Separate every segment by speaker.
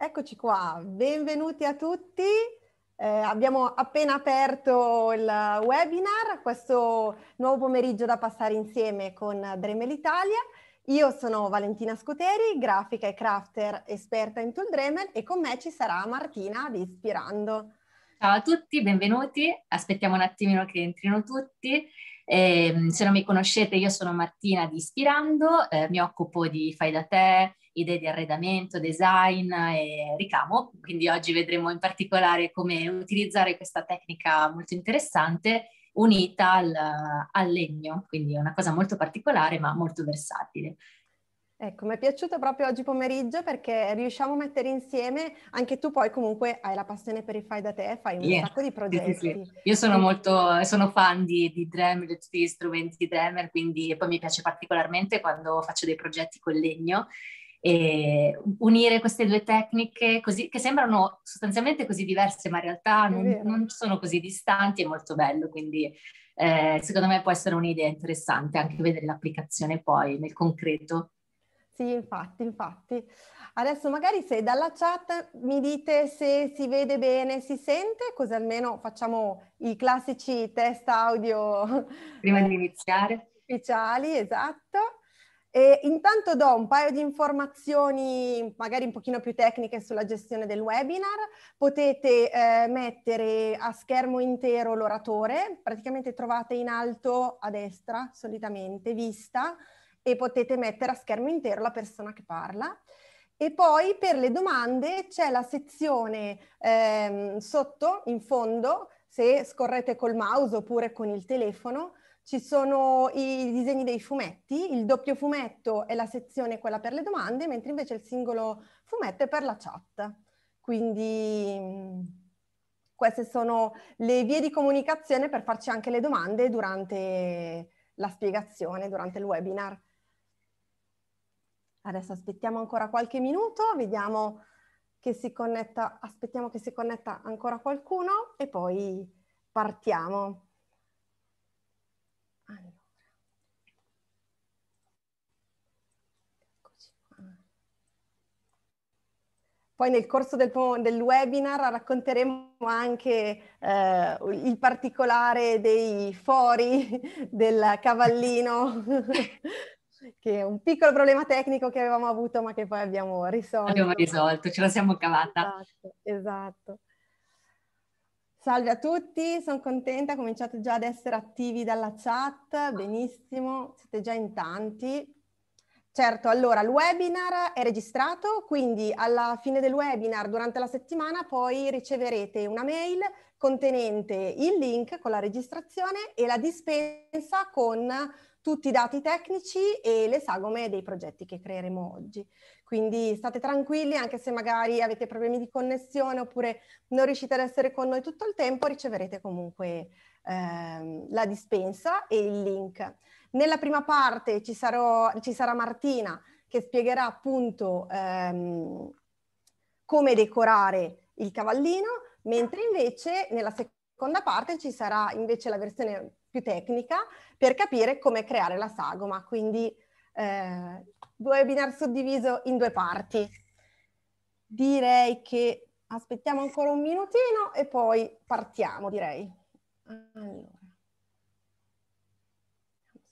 Speaker 1: Eccoci qua, benvenuti a tutti. Eh, abbiamo appena aperto il webinar, questo nuovo pomeriggio da passare insieme con Dremel Italia. Io sono Valentina Scuteri, grafica e crafter esperta in Tool Dremel e con me ci sarà Martina di Ispirando.
Speaker 2: Ciao a tutti, benvenuti. Aspettiamo un attimino che entrino tutti. Eh, se non mi conoscete, io sono Martina di Ispirando, eh, mi occupo di fai da te, idee di arredamento, design e ricamo, quindi oggi vedremo in particolare come utilizzare questa tecnica molto interessante unita al, al legno, quindi è una cosa molto particolare ma molto versatile.
Speaker 1: Ecco, mi è piaciuto proprio oggi pomeriggio perché riusciamo a mettere insieme, anche tu poi comunque hai la passione per i fai da te, fai un yeah. sacco di progetti. Sì, sì, sì.
Speaker 2: Io sono molto, sono fan di, di Dremel, di tutti gli strumenti di Dremel, quindi poi mi piace particolarmente quando faccio dei progetti con legno e unire queste due tecniche così, che sembrano sostanzialmente così diverse, ma in realtà non, non sono così distanti, è molto bello, quindi eh, secondo me può essere un'idea interessante anche vedere l'applicazione poi nel concreto.
Speaker 1: Sì, infatti, infatti. Adesso magari se dalla chat mi dite se si vede bene, si sente, così almeno facciamo i classici test audio. Prima di iniziare. Ufficiali, esatto. E intanto do un paio di informazioni magari un pochino più tecniche sulla gestione del webinar. Potete eh, mettere a schermo intero l'oratore, praticamente trovate in alto a destra solitamente vista e potete mettere a schermo intero la persona che parla. E poi per le domande c'è la sezione ehm, sotto, in fondo, se scorrete col mouse oppure con il telefono, ci sono i disegni dei fumetti, il doppio fumetto è la sezione quella per le domande, mentre invece il singolo fumetto è per la chat. Quindi mm, queste sono le vie di comunicazione per farci anche le domande durante la spiegazione, durante il webinar. Adesso aspettiamo ancora qualche minuto, vediamo che si connetta, aspettiamo che si connetta ancora qualcuno e poi partiamo. Poi nel corso del, del webinar racconteremo anche eh, il particolare dei fori del cavallino, che è un piccolo problema tecnico che avevamo avuto ma che poi abbiamo risolto. Abbiamo risolto, ce la
Speaker 2: siamo cavata. Esatto,
Speaker 1: esatto. Salve a tutti, sono contenta, cominciate già ad essere attivi dalla chat, benissimo, siete già in tanti. Certo, allora il webinar è registrato, quindi alla fine del webinar durante la settimana poi riceverete una mail contenente il link con la registrazione e la dispensa con tutti i dati tecnici e le sagome dei progetti che creeremo oggi. Quindi state tranquilli anche se magari avete problemi di connessione oppure non riuscite ad essere con noi tutto il tempo, riceverete comunque ehm, la dispensa e il link. Nella prima parte ci, sarò, ci sarà Martina che spiegherà appunto ehm, come decorare il cavallino, mentre invece nella seconda parte ci sarà invece la versione più tecnica per capire come creare la sagoma, quindi eh, webinar suddiviso in due parti. Direi che aspettiamo ancora un minutino e poi partiamo, direi. Allora.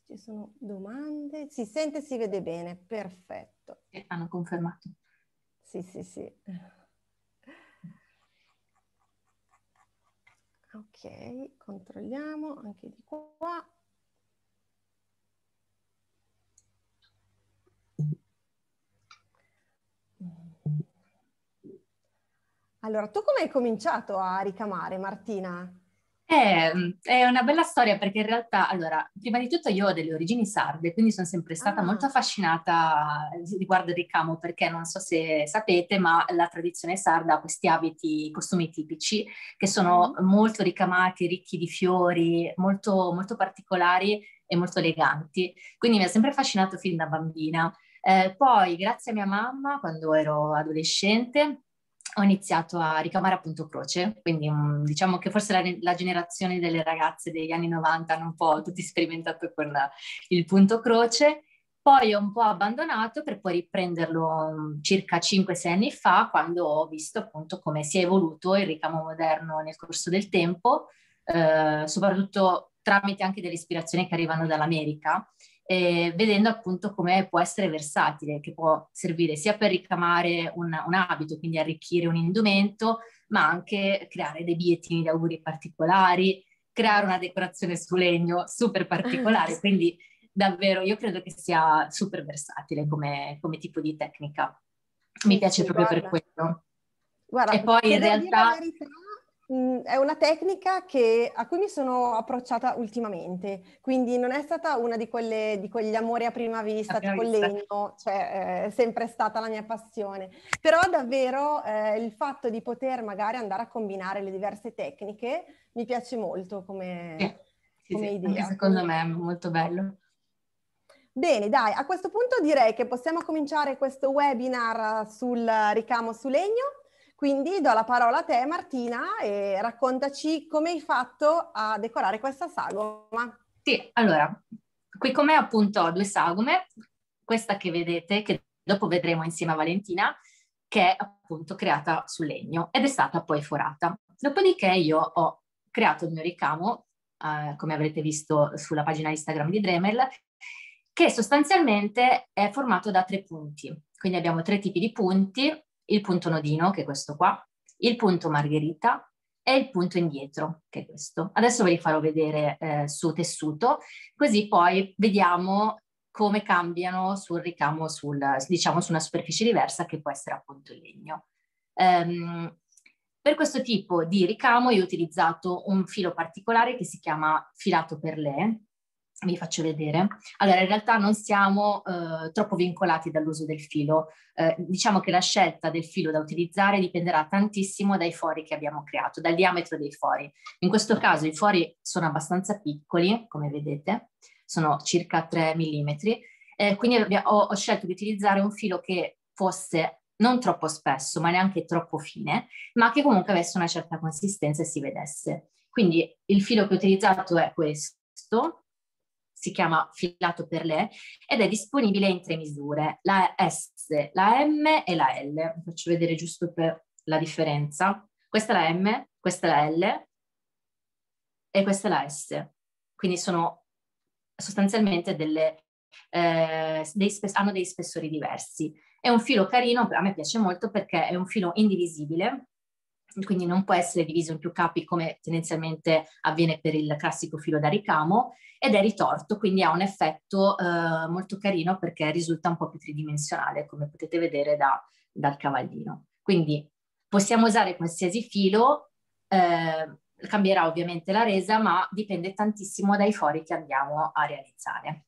Speaker 1: Ci sono
Speaker 2: domande?
Speaker 1: Si sente e si vede bene, perfetto.
Speaker 2: E hanno confermato. Sì, sì, sì.
Speaker 1: Ok, controlliamo anche di qua. Allora, tu come hai cominciato a ricamare, Martina?
Speaker 2: È, eh, mm, è, una bella storia perché in realtà, allora, prima di tutto io ho delle origini sarde, quindi sono sempre stata ah. molto affascinata riguardo eh, Ricamo perché non so se sapete, ma la tradizione sarda ha questi abiti, costumi tipici che sono mm-hmm. molto ricamati, ricchi di fiori, molto, molto particolari e molto eleganti. Quindi mi ha sempre affascinato fin da bambina. Eh, poi, grazie a mia mamma, quando ero adolescente, ho iniziato a ricamare appunto croce, quindi um, diciamo che forse la, la, generazione delle ragazze degli anni 90 hanno un po' tutti sperimentato con il punto croce, poi ho un po' abbandonato per poi riprenderlo mm, circa 5-6 anni fa quando ho visto appunto come si è evoluto il ricamo moderno nel corso del tempo, eh, soprattutto tramite anche delle ispirazioni che arrivano dall'America eh, vedendo appunto come può essere versatile, che può servire sia per ricamare un, un abito, quindi arricchire un indumento, ma anche creare dei bigliettini di auguri particolari, creare una decorazione su legno super particolare, quindi davvero io credo che sia super versatile come, come tipo di tecnica. Mi sì, piace sì, proprio guarda. per quello. Guarda, e poi in realtà...
Speaker 1: Verità, Mm, è una tecnica che, a cui mi sono approcciata ultimamente, quindi non è stata una di, quelle, di quegli amori a prima vista, tipo il legno, cioè eh, è sempre stata la mia passione. Però davvero eh, il fatto di poter magari andare a combinare le diverse tecniche mi piace molto come,
Speaker 2: sì, come sì, idea. secondo me è molto bello.
Speaker 1: Bene, dai, a questo punto direi che possiamo cominciare questo webinar sul ricamo su legno quindi do la parola a te Martina e raccontaci come hai fatto a decorare questa sagoma.
Speaker 2: Sì, allora, qui con appunto ho due sagome, questa che vedete, che dopo vedremo insieme a Valentina, che è appunto creata su legno ed è stata poi forata. Dopodiché io ho creato il mio ricamo, eh, come avrete visto sulla pagina Instagram di Dremel, che sostanzialmente è formato da tre punti. Quindi abbiamo tre tipi di punti il punto nodino, che è questo qua, il punto margherita e il punto indietro, che è questo. Adesso ve li farò vedere eh, su tessuto, così poi vediamo come cambiano sul ricamo, sul, diciamo su una superficie diversa che può essere appunto il legno. Um, per questo tipo di ricamo io ho utilizzato un filo particolare che si chiama filato per le, vi faccio vedere. Allora, in realtà non siamo eh, troppo vincolati dall'uso del filo. Eh, diciamo che la scelta del filo da utilizzare dipenderà tantissimo dai fori che abbiamo creato, dal diametro dei fori. In questo caso i fori sono abbastanza piccoli, come vedete, sono circa 3 mm, eh, quindi ho, ho scelto di utilizzare un filo che fosse non troppo spesso, ma neanche troppo fine, ma che comunque avesse una certa consistenza e si vedesse. Quindi il filo che ho utilizzato è questo, si chiama Filato per le, ed è disponibile in tre misure, la S, la M e la L. Vi faccio vedere giusto per la differenza. Questa è la M, questa è la L e questa è la S. Quindi sono sostanzialmente delle, eh, dei hanno dei spessori diversi. È un filo carino, a me piace molto perché è un filo indivisibile, quindi non può essere diviso in più capi come tendenzialmente avviene per il classico filo da ricamo ed è ritorto, quindi ha un effetto eh, molto carino perché risulta un po' più tridimensionale come potete vedere da, dal cavallino. Quindi possiamo usare qualsiasi filo, eh, cambierà ovviamente la resa ma dipende tantissimo dai fori che andiamo a realizzare.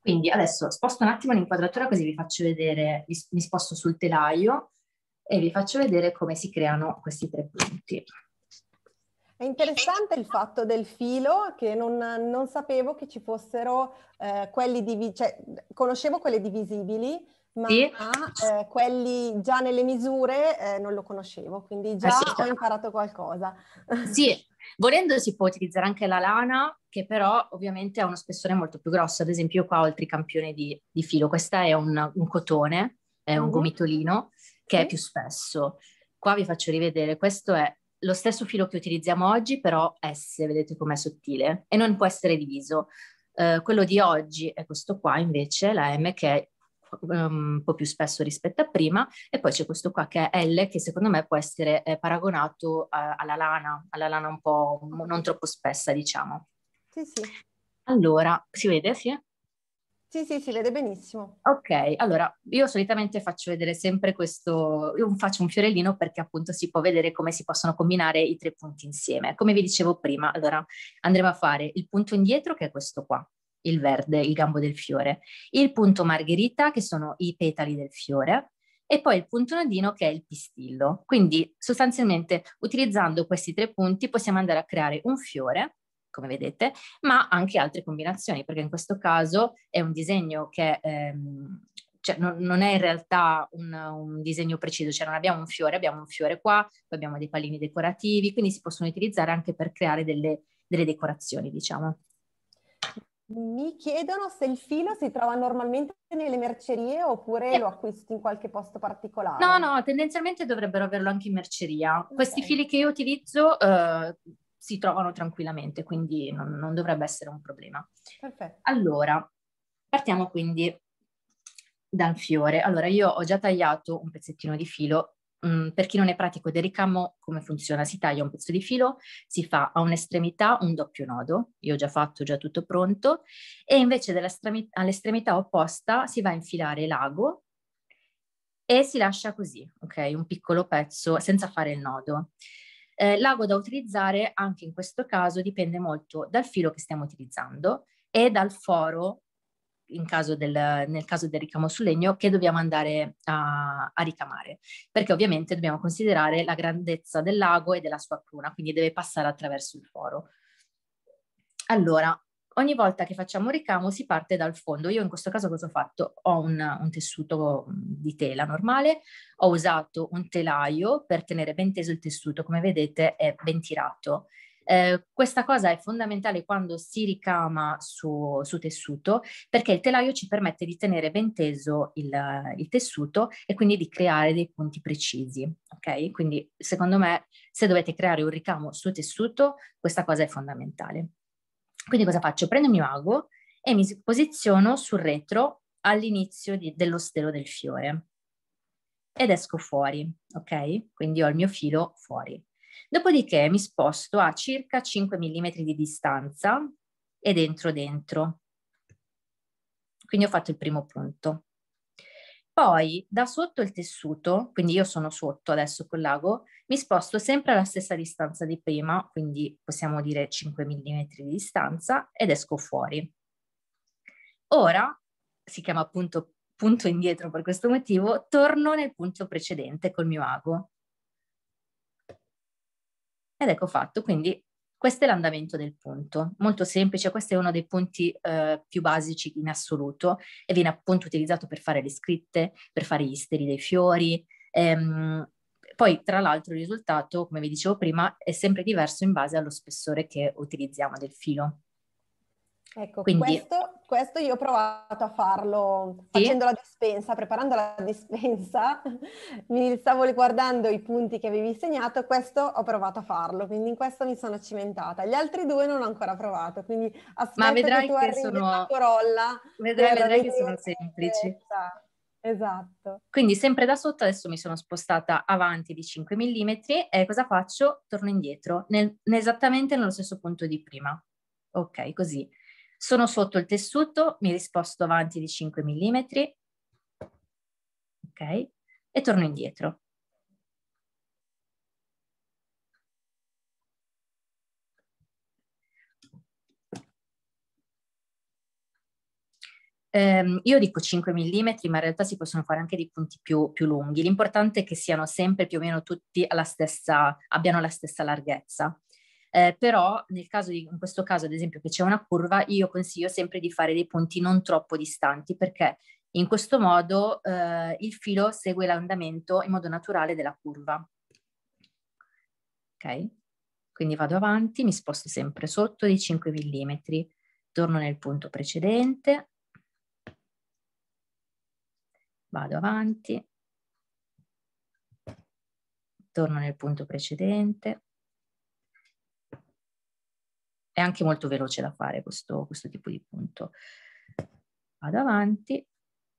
Speaker 2: Quindi adesso sposto un attimo l'inquadratura così vi faccio vedere, mi sposto sul telaio e vi faccio vedere come si creano questi tre punti.
Speaker 1: È interessante il fatto del filo che non, non sapevo che ci fossero eh, quelli divisibili, cioè, conoscevo quelli divisibili, ma sì. eh, quelli già nelle misure eh, non lo conoscevo, quindi eh già ho certo. imparato qualcosa.
Speaker 2: Sì, volendo si può utilizzare anche la lana, che però ovviamente ha uno spessore molto più grosso, ad esempio qua ho altri campioni di, di filo, questa è un, un cotone, è un uh-huh. gomitolino, che è più spesso. Qua vi faccio rivedere, questo è lo stesso filo che utilizziamo oggi, però S, vedete com'è sottile, e non può essere diviso. Eh, quello di oggi è questo qua invece, la M che è ehm, un po' più spesso rispetto a prima e poi c'è questo qua che è L che secondo me può essere eh, paragonato a, eh, alla lana, alla lana un po' non troppo spessa diciamo. Sì, sì. Allora, si vede? Sì?
Speaker 1: Sì, sì, si vede benissimo.
Speaker 2: Ok, allora io solitamente faccio vedere sempre questo, io faccio un fiorellino perché appunto si può vedere come si possono combinare i tre punti insieme. Come vi dicevo prima, allora andremo a fare il punto indietro che è questo qua, il verde, il gambo del fiore, il punto margherita che sono i petali del fiore e poi il punto nodino che è il pistillo. Quindi sostanzialmente utilizzando questi tre punti possiamo andare a creare un fiore come vedete, ma anche altre combinazioni, perché in questo caso è un disegno che ehm, cioè, non, non, è in realtà un, un, disegno preciso, cioè non abbiamo un fiore, abbiamo un fiore qua, poi abbiamo dei pallini decorativi, quindi si possono utilizzare anche per creare delle, delle decorazioni, diciamo.
Speaker 1: Mi chiedono se il filo si trova normalmente nelle mercerie oppure eh. lo acquisti in qualche posto particolare. No,
Speaker 2: no, tendenzialmente dovrebbero averlo anche in merceria. Okay. Questi fili che io utilizzo eh, si trovano tranquillamente, quindi non, non dovrebbe essere un problema. Perfetto. Allora, partiamo quindi dal fiore. Allora, io ho già tagliato un pezzettino di filo. Mm, per chi non è pratico del ricamo, come funziona? Si taglia un pezzo di filo, si fa a un'estremità un doppio nodo, io ho già fatto, già tutto pronto, e invece all'estremità opposta si va a infilare l'ago e si lascia così, ok? Un piccolo pezzo senza fare il nodo. Eh, l'ago da utilizzare anche in questo caso dipende molto dal filo che stiamo utilizzando e dal foro, caso del, nel caso del ricamo sul legno, che dobbiamo andare a, a ricamare, perché ovviamente dobbiamo considerare la grandezza dell'ago e della sua cruna, quindi deve passare attraverso il foro. Allora, ogni volta che facciamo ricamo si parte dal fondo. Io in questo caso cosa ho fatto? Ho un, un tessuto mm, di tela normale, ho usato un telaio per tenere ben teso il tessuto, come vedete è ben tirato. Eh, questa cosa è fondamentale quando si ricama su, su, tessuto perché il telaio ci permette di tenere ben teso il, il, tessuto e quindi di creare dei punti precisi. Ok? Quindi secondo me se dovete creare un ricamo su tessuto questa cosa è fondamentale. Quindi cosa faccio? Prendo il mio ago e mi posiziono sul retro all'inizio di, dello stelo del fiore ed esco fuori, ok? Quindi ho il mio filo fuori. Dopodiché mi sposto a circa 5 mm di distanza e entro dentro. Quindi ho fatto il primo punto. Poi da sotto il tessuto, quindi io sono sotto adesso col lago, mi sposto sempre alla stessa distanza di prima, quindi possiamo dire 5 mm di distanza ed esco fuori. Ora, si chiama appunto punto indietro per questo motivo, torno nel punto precedente col mio ago. Ed ecco fatto, quindi questo è l'andamento del punto, molto semplice, questo è uno dei punti eh, più basici in assoluto e viene appunto utilizzato per fare le scritte, per fare gli steli dei fiori. Ehm, poi tra l'altro il risultato, come vi dicevo prima, è sempre diverso in base allo spessore che utilizziamo del filo.
Speaker 1: Ecco, Quindi, questo, questo, io ho provato a farlo sì? facendo la dispensa, preparando la dispensa, mi stavo guardando i punti che avevi segnato, questo ho provato a farlo, quindi in questo mi sono cimentata. Gli altri due non ho ancora provato, quindi aspetta Ma vedrai che tu che sono... Corolla. Vedrai, vedrai che sono semplici. Esatto, esatto.
Speaker 2: Quindi sempre da sotto adesso mi sono spostata avanti di 5 mm e cosa faccio? Torno indietro, nel, esattamente nello stesso punto di prima. Ok, così. Sono sotto il tessuto, mi risposto avanti di 5 mm, ok? E torno indietro. Um, io dico 5 mm, ma in realtà si possono fare anche dei punti più, più lunghi. L'importante è che siano sempre più o meno tutti alla stessa, abbiano la stessa larghezza eh, però nel caso di, in questo caso ad esempio che c'è una curva, io consiglio sempre di fare dei punti non troppo distanti perché in questo modo eh, il filo segue l'andamento in modo naturale della curva. Ok? Quindi vado avanti, mi sposto sempre sotto di 5 mm, torno nel punto precedente, vado avanti, torno nel punto precedente, è anche molto veloce da fare questo, questo tipo di punto. Vado avanti,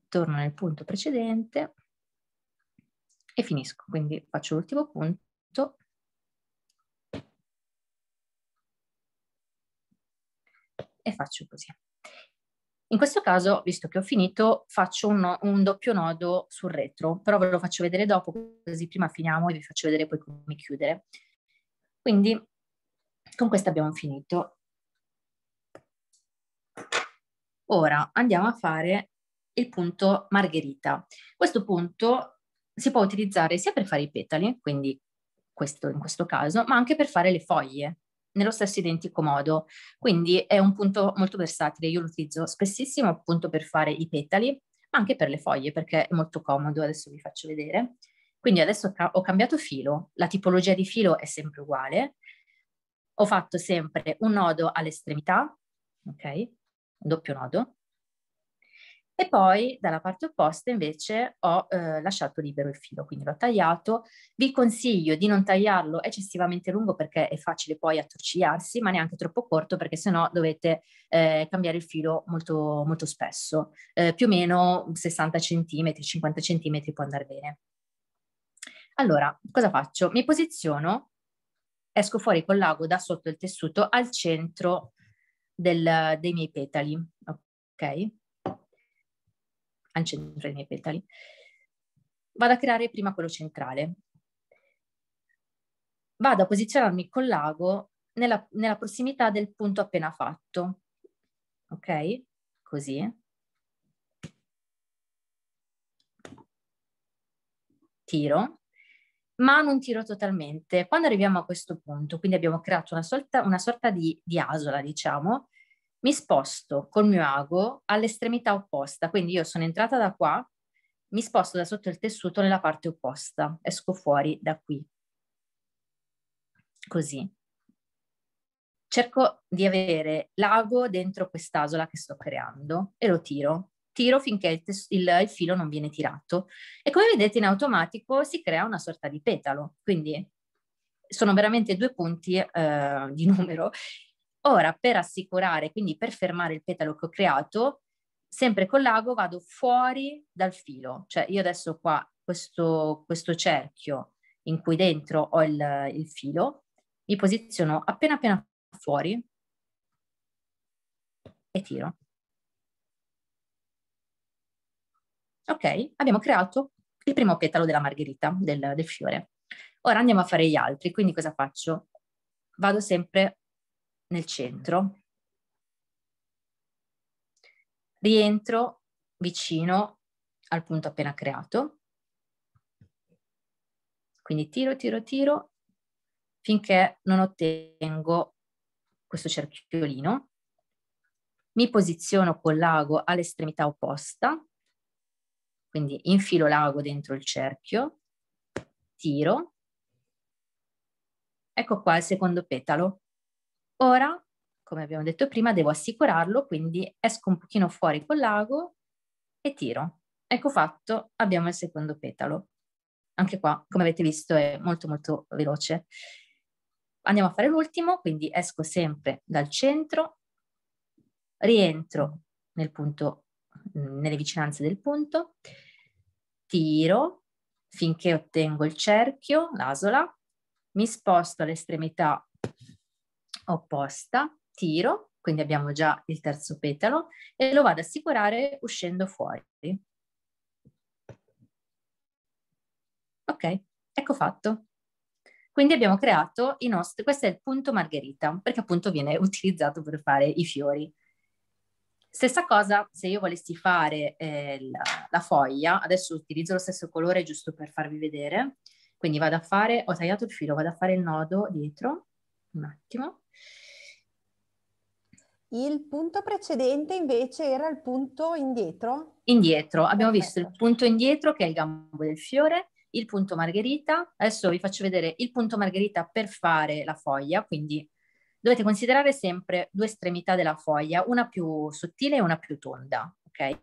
Speaker 2: torno nel punto precedente e finisco. Quindi faccio l'ultimo punto. E faccio così. In questo caso, visto che ho finito, faccio un, un, doppio nodo sul retro, però ve lo faccio vedere dopo, così prima finiamo e vi faccio vedere poi come chiudere. Quindi con questo abbiamo finito. Ora andiamo a fare il punto margherita. Questo punto si può utilizzare sia per fare i petali, quindi questo in questo caso, ma anche per fare le foglie nello stesso identico modo. Quindi è un punto molto versatile, io lo utilizzo spessissimo appunto per fare i petali, ma anche per le foglie perché è molto comodo, adesso vi faccio vedere. Quindi adesso ho cambiato filo, la tipologia di filo è sempre uguale, ho fatto sempre un nodo all'estremità, ok? Un doppio nodo, e poi dalla parte opposta invece ho eh, lasciato libero il filo, quindi l'ho tagliato. Vi consiglio di non tagliarlo eccessivamente lungo perché è facile poi attorcigliarsi, ma neanche troppo corto perché sennò dovete eh, cambiare il filo molto, molto spesso. Eh, più o meno 60 cm, 50 cm può andare bene. Allora, cosa faccio? Mi posiziono esco fuori con l'ago da sotto il tessuto al centro del, dei miei petali, ok? Al centro dei miei petali. Vado a creare prima quello centrale. Vado a posizionarmi con l'ago nella, nella prossimità del punto appena fatto, ok? Così. Tiro ma non tiro totalmente. Quando arriviamo a questo punto, quindi abbiamo creato una sorta, una sorta di, di, asola, diciamo, mi sposto col mio ago all'estremità opposta, quindi io sono entrata da qua, mi sposto da sotto il tessuto nella parte opposta, esco fuori da qui. Così. Cerco di avere l'ago dentro quest'asola che sto creando e lo tiro tiro finché il, tes- il, il filo non viene tirato. E come vedete in automatico si crea una sorta di petalo, quindi sono veramente due punti eh, di numero. Ora, per assicurare, quindi per fermare il petalo che ho creato, sempre con l'ago vado fuori dal filo, cioè io adesso qua questo, questo cerchio in cui dentro ho il, il filo, mi posiziono appena appena fuori e tiro. Ok, abbiamo creato il primo petalo della margherita, del, del fiore. Ora andiamo a fare gli altri, quindi cosa faccio? Vado sempre nel centro, rientro vicino al punto appena creato, quindi tiro, tiro, tiro, finché non ottengo questo cerchiolino, mi posiziono con l'ago all'estremità opposta quindi infilo l'ago dentro il cerchio, tiro, ecco qua il secondo petalo. Ora, come abbiamo detto prima, devo assicurarlo, quindi esco un pochino fuori con l'ago e tiro. Ecco fatto, abbiamo il secondo petalo. Anche qua, come avete visto, è molto molto veloce. Andiamo a fare l'ultimo, quindi esco sempre dal centro, rientro nel punto nelle vicinanze del punto, tiro finché ottengo il cerchio, l'asola, mi sposto all'estremità opposta, tiro, quindi abbiamo già il terzo petalo, e lo vado ad assicurare uscendo fuori. Ok, ecco fatto. Quindi abbiamo creato i nostri, questo è il punto margherita, perché appunto viene utilizzato per fare i fiori. Stessa cosa se io volessi fare eh, la, la, foglia, adesso utilizzo lo stesso colore giusto per farvi vedere, quindi vado a fare, ho tagliato il filo, vado a fare il nodo dietro, un attimo.
Speaker 1: Il punto precedente invece era il punto indietro?
Speaker 2: Indietro, abbiamo Perfetto. visto il punto indietro che è il gambo del fiore, il punto margherita, adesso vi faccio vedere il punto margherita per fare la foglia, quindi Dovete considerare sempre due estremità della foglia, una più sottile e una più tonda, ok?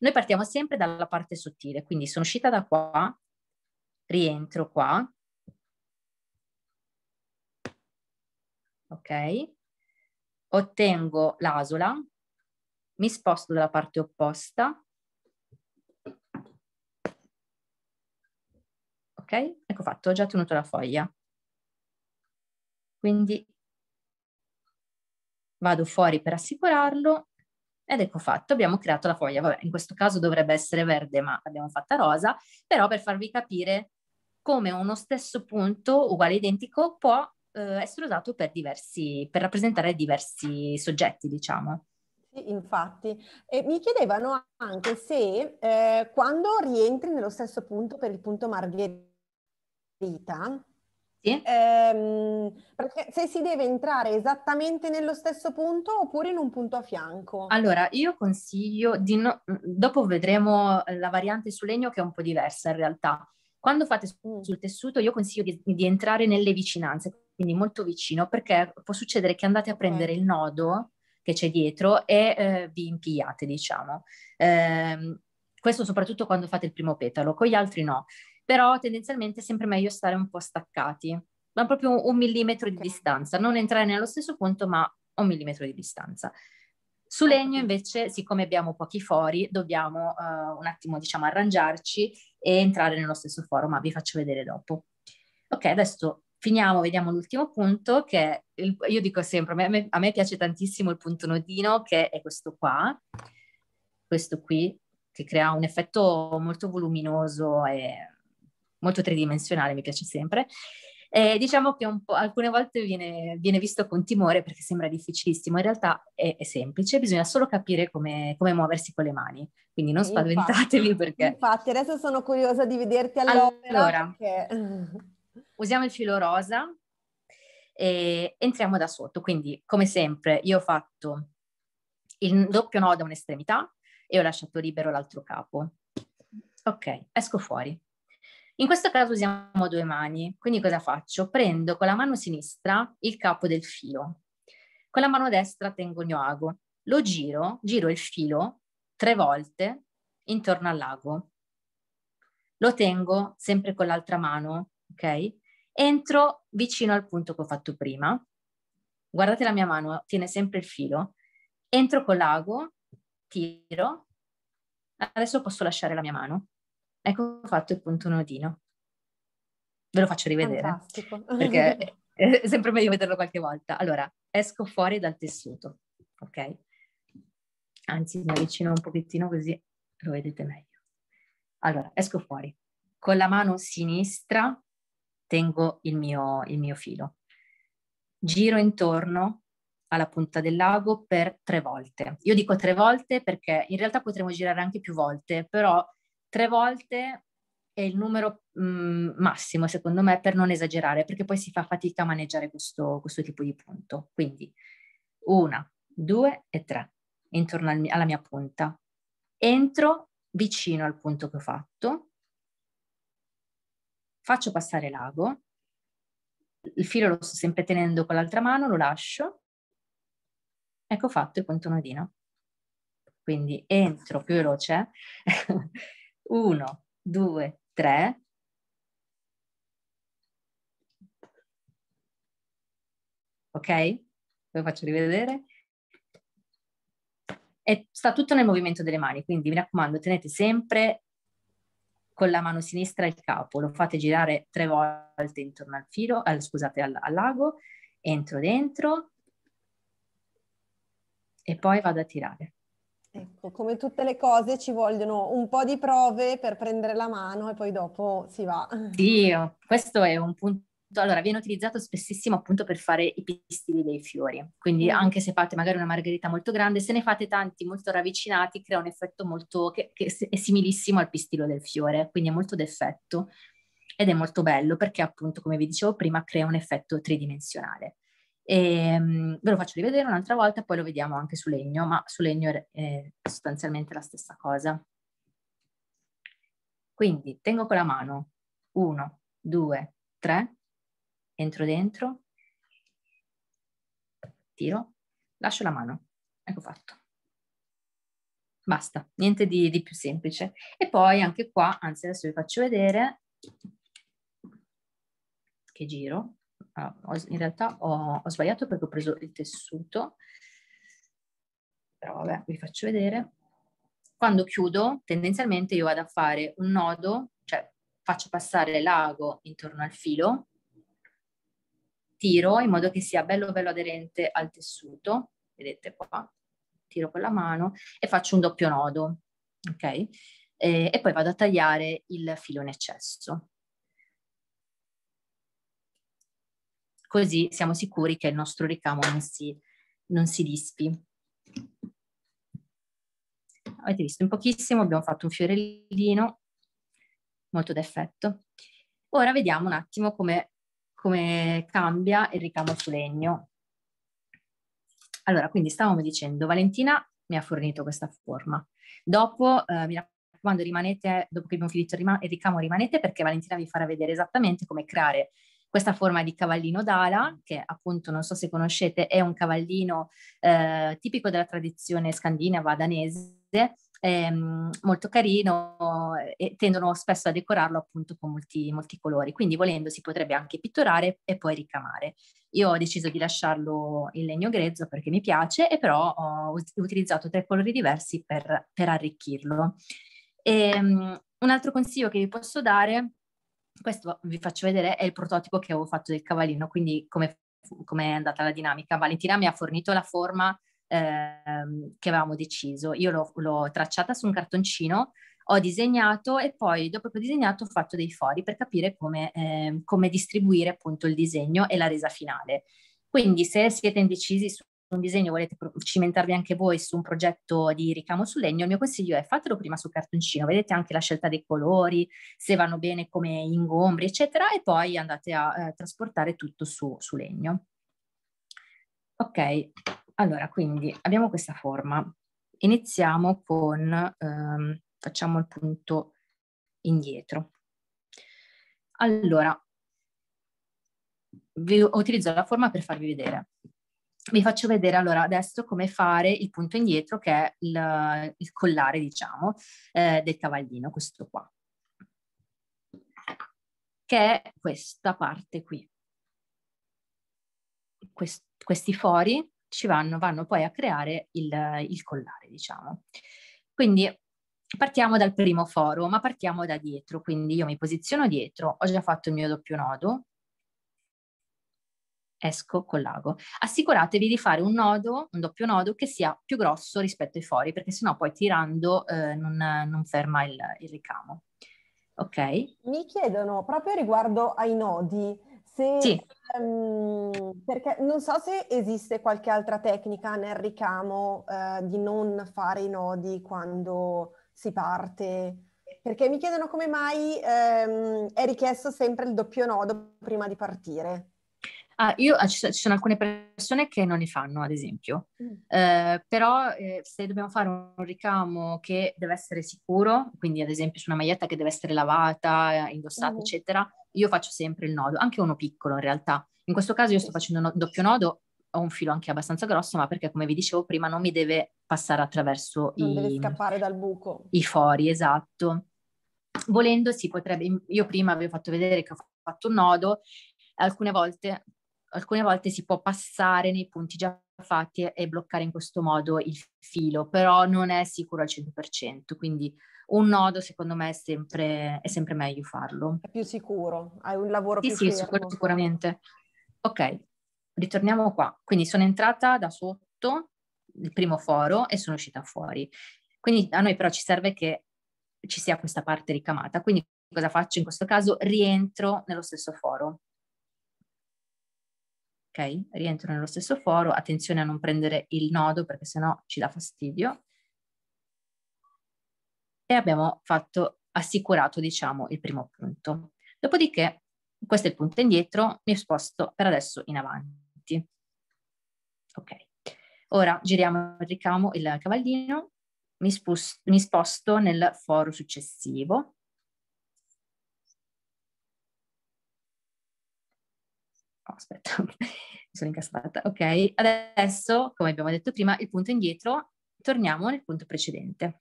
Speaker 2: Noi partiamo sempre dalla parte sottile, quindi sono uscita da qua, rientro qua, ok? Ottengo l'asola, mi sposto dalla parte opposta, ok? Ecco fatto, ho già tenuto la foglia. Quindi vado fuori per assicurarlo ed ecco fatto, abbiamo creato la foglia. Vabbè, in questo caso dovrebbe essere verde, ma l'abbiamo fatta rosa, però per farvi capire come uno stesso punto uguale identico può eh, essere usato per, diversi, per rappresentare diversi soggetti, diciamo. Infatti,
Speaker 1: eh, mi chiedevano anche se eh, quando rientri nello stesso punto per il punto Margherita, sì. Ehm, se si deve entrare esattamente nello stesso punto oppure in un punto a fianco.
Speaker 2: Allora, io consiglio di no... Mm, dopo vedremo eh, la variante su legno che è un po' diversa in realtà. Quando fate mm. sul tessuto io consiglio di, di entrare nelle vicinanze, quindi molto vicino, perché può succedere che andate a prendere okay. il nodo che c'è dietro e eh, vi impigliate, diciamo. Ehm, questo soprattutto quando fate il primo petalo, con gli altri no però tendenzialmente è sempre meglio stare un po' staccati, ma proprio un millimetro di distanza, non entrare nello stesso punto, ma un millimetro di distanza. Su legno invece, siccome abbiamo pochi fori, dobbiamo uh, un attimo, diciamo, arrangiarci e entrare nello stesso foro, ma vi faccio vedere dopo. Ok, adesso finiamo, vediamo l'ultimo punto che il, io dico sempre, a me, a me, piace tantissimo il punto nodino che è questo qua, questo qui, che crea un effetto molto voluminoso e molto tridimensionale, mi piace sempre. Eh, diciamo che alcune volte viene, viene, visto con timore perché sembra difficilissimo, in realtà è, è semplice, bisogna solo capire come, come, muoversi con le mani, quindi non spaventatevi infatti, perché...
Speaker 1: Infatti adesso sono curiosa di vederti all'opera.
Speaker 2: Allora, perché... usiamo il filo rosa e entriamo da sotto, quindi come sempre io ho fatto il doppio nodo a un'estremità e ho lasciato libero l'altro capo. Ok, esco fuori. In questo caso usiamo due mani, quindi cosa faccio? Prendo con la mano sinistra il capo del filo, con la mano destra tengo il mio ago, lo giro, giro il filo tre volte intorno all'ago, lo tengo sempre con l'altra mano, ok? Entro vicino al punto che ho fatto prima, guardate la mia mano, tiene sempre il filo, entro con l'ago, tiro, adesso posso lasciare la mia mano Ecco fatto il punto nodino. Ve lo faccio rivedere. Fantastico. Perché è sempre meglio vederlo qualche volta. Allora, esco fuori dal tessuto, ok? Anzi, mi avvicino un pochettino così lo vedete meglio. Allora, esco fuori. Con la mano sinistra tengo il mio, il mio filo. Giro intorno alla punta del lago per tre volte. Io dico tre volte perché in realtà potremmo girare anche più volte, però tre volte è il numero mh, mm, massimo, secondo me, per non esagerare, perché poi si fa fatica a maneggiare questo, questo tipo di punto. Quindi una, due e tre, intorno al, alla mia punta. Entro vicino al punto che ho fatto, faccio passare l'ago, il filo lo sto sempre tenendo con l'altra mano, lo lascio, ecco fatto il punto nodino. Quindi entro più veloce 1, 2, 3. Ok? Ve lo faccio rivedere. E sta tutto nel movimento delle mani, quindi mi raccomando, tenete sempre con la mano sinistra il capo, lo fate girare tre volte intorno al filo, al, scusate, al, al lago, entro dentro e poi vado a tirare. Ecco,
Speaker 1: come tutte le cose ci vogliono un po' di prove per prendere la mano e poi dopo si
Speaker 2: va. Sì, oh, questo è un punto allora viene utilizzato spessissimo appunto per fare i pistili dei fiori, quindi mm. anche se fate magari una margherita molto grande, se ne fate tanti molto ravvicinati crea un effetto molto, che, che è similissimo al pistilo del fiore, quindi è molto d'effetto ed è molto bello perché appunto come vi dicevo prima crea un effetto tridimensionale. E, ehm, ve lo faccio rivedere un'altra volta, poi lo vediamo anche su legno, ma su legno è sostanzialmente la stessa cosa. Quindi tengo con la mano 1, 2, 3, entro dentro, tiro, lascio la mano. Ecco fatto. Basta, niente di, di più semplice. E poi anche qua, anzi adesso vi faccio vedere che giro, Ah, ho, in realtà ho, ho, sbagliato perché ho preso il tessuto, però vabbè, vi faccio vedere. Quando chiudo, tendenzialmente io vado a fare un nodo, cioè faccio passare l'ago intorno al filo, tiro in modo che sia bello bello aderente al tessuto, vedete qua, tiro con la mano e faccio un doppio nodo, ok? e, e poi vado a tagliare il filo in eccesso. così siamo sicuri che il nostro ricamo non si, non si dispi. Avete visto, in pochissimo abbiamo fatto un fiorellino molto d'effetto. Ora vediamo un attimo come, come cambia il ricamo su legno. Allora, quindi stavamo dicendo, Valentina mi ha fornito questa forma. Dopo, eh, mi raccomando, rimanete, dopo che abbiamo finito il, il ricamo, rimanete perché Valentina vi farà vedere esattamente come creare questa forma di cavallino d'ala, che appunto non so se conoscete, è un cavallino eh, tipico della tradizione scandinava, danese, ehm, molto carino eh, e tendono spesso a decorarlo appunto con molti, molti, colori, quindi volendo si potrebbe anche pitturare e poi ricamare. Io ho deciso di lasciarlo in legno grezzo perché mi piace e però ho utilizzato tre colori diversi per, per arricchirlo. E, um, un altro consiglio che vi posso dare questo vi faccio vedere è il prototipo che avevo fatto del cavallino, quindi come, come è andata la dinamica. Valentina mi ha fornito la forma ehm, che avevamo deciso, io l'ho, l'ho tracciata su un cartoncino, ho disegnato e poi dopo che ho disegnato ho fatto dei fori per capire come, eh, come distribuire appunto il disegno e la resa finale. Quindi se siete indecisi su un disegno volete cimentarvi anche voi su un progetto di ricamo su legno, il mio consiglio è fatelo prima sul cartoncino, vedete anche la scelta dei colori, se vanno bene come ingombri, eccetera, e poi andate a eh, trasportare tutto su, su legno. Ok, allora quindi abbiamo questa forma. Iniziamo con, ehm, facciamo il punto indietro. Allora, vi utilizzo la forma per farvi vedere vi faccio vedere allora adesso come fare il punto indietro che è il, il collare diciamo eh, del cavallino, questo qua, che è questa parte qui. Quest, questi fori ci vanno, vanno poi a creare il, il collare diciamo. Quindi partiamo dal primo foro ma partiamo da dietro, quindi io mi posiziono dietro, ho già fatto il mio doppio nodo, esco col lago. Assicuratevi di fare un nodo, un doppio nodo, che sia più grosso rispetto ai fori, perché sennò poi tirando eh, non, non, ferma il, il, ricamo. Ok?
Speaker 1: Mi chiedono proprio riguardo ai nodi, se, sì. um, perché non so se esiste qualche altra tecnica nel ricamo uh, di non fare i nodi quando si parte perché mi chiedono come mai ehm, è richiesto sempre il doppio nodo prima di partire.
Speaker 2: Ah, io, ah, ci sono alcune persone che non ne fanno, ad esempio, mm. eh, però eh, se dobbiamo fare un ricamo che deve essere sicuro, quindi ad esempio su una maglietta che deve essere lavata, eh, indossata, mm. eccetera, io faccio sempre il nodo, anche uno piccolo in realtà. In questo caso io sto facendo un doppio nodo, ho un filo anche abbastanza grosso, ma perché come vi dicevo prima non mi deve passare attraverso non i... Non deve scappare dal buco. I fori, esatto. Volendo si potrebbe... Io prima vi ho fatto vedere che ho fatto un nodo, alcune volte alcune volte si può passare nei punti già fatti e, bloccare in questo modo il filo, però non è sicuro al 100%, quindi un nodo secondo me è sempre, è sempre meglio farlo. È più
Speaker 1: sicuro, hai un lavoro sì, più sì, sicuro. Sì,
Speaker 2: sicuramente. Ok, ritorniamo qua. Quindi sono entrata da sotto il primo foro e sono uscita fuori. Quindi a noi però ci serve che ci sia questa parte ricamata, quindi cosa faccio in questo caso? Rientro nello stesso foro ok? Rientro nello stesso foro, attenzione a non prendere il nodo perché sennò ci dà fastidio. E abbiamo fatto, assicurato, diciamo, il primo punto. Dopodiché, questo è il punto indietro, mi sposto per adesso in avanti. Ok, ora giriamo il ricamo, il cavallino, mi, mi sposto nel foro successivo, Oh, aspetta, mi sono incastrata. Ok, adesso, come abbiamo detto prima, il punto indietro, torniamo nel punto precedente.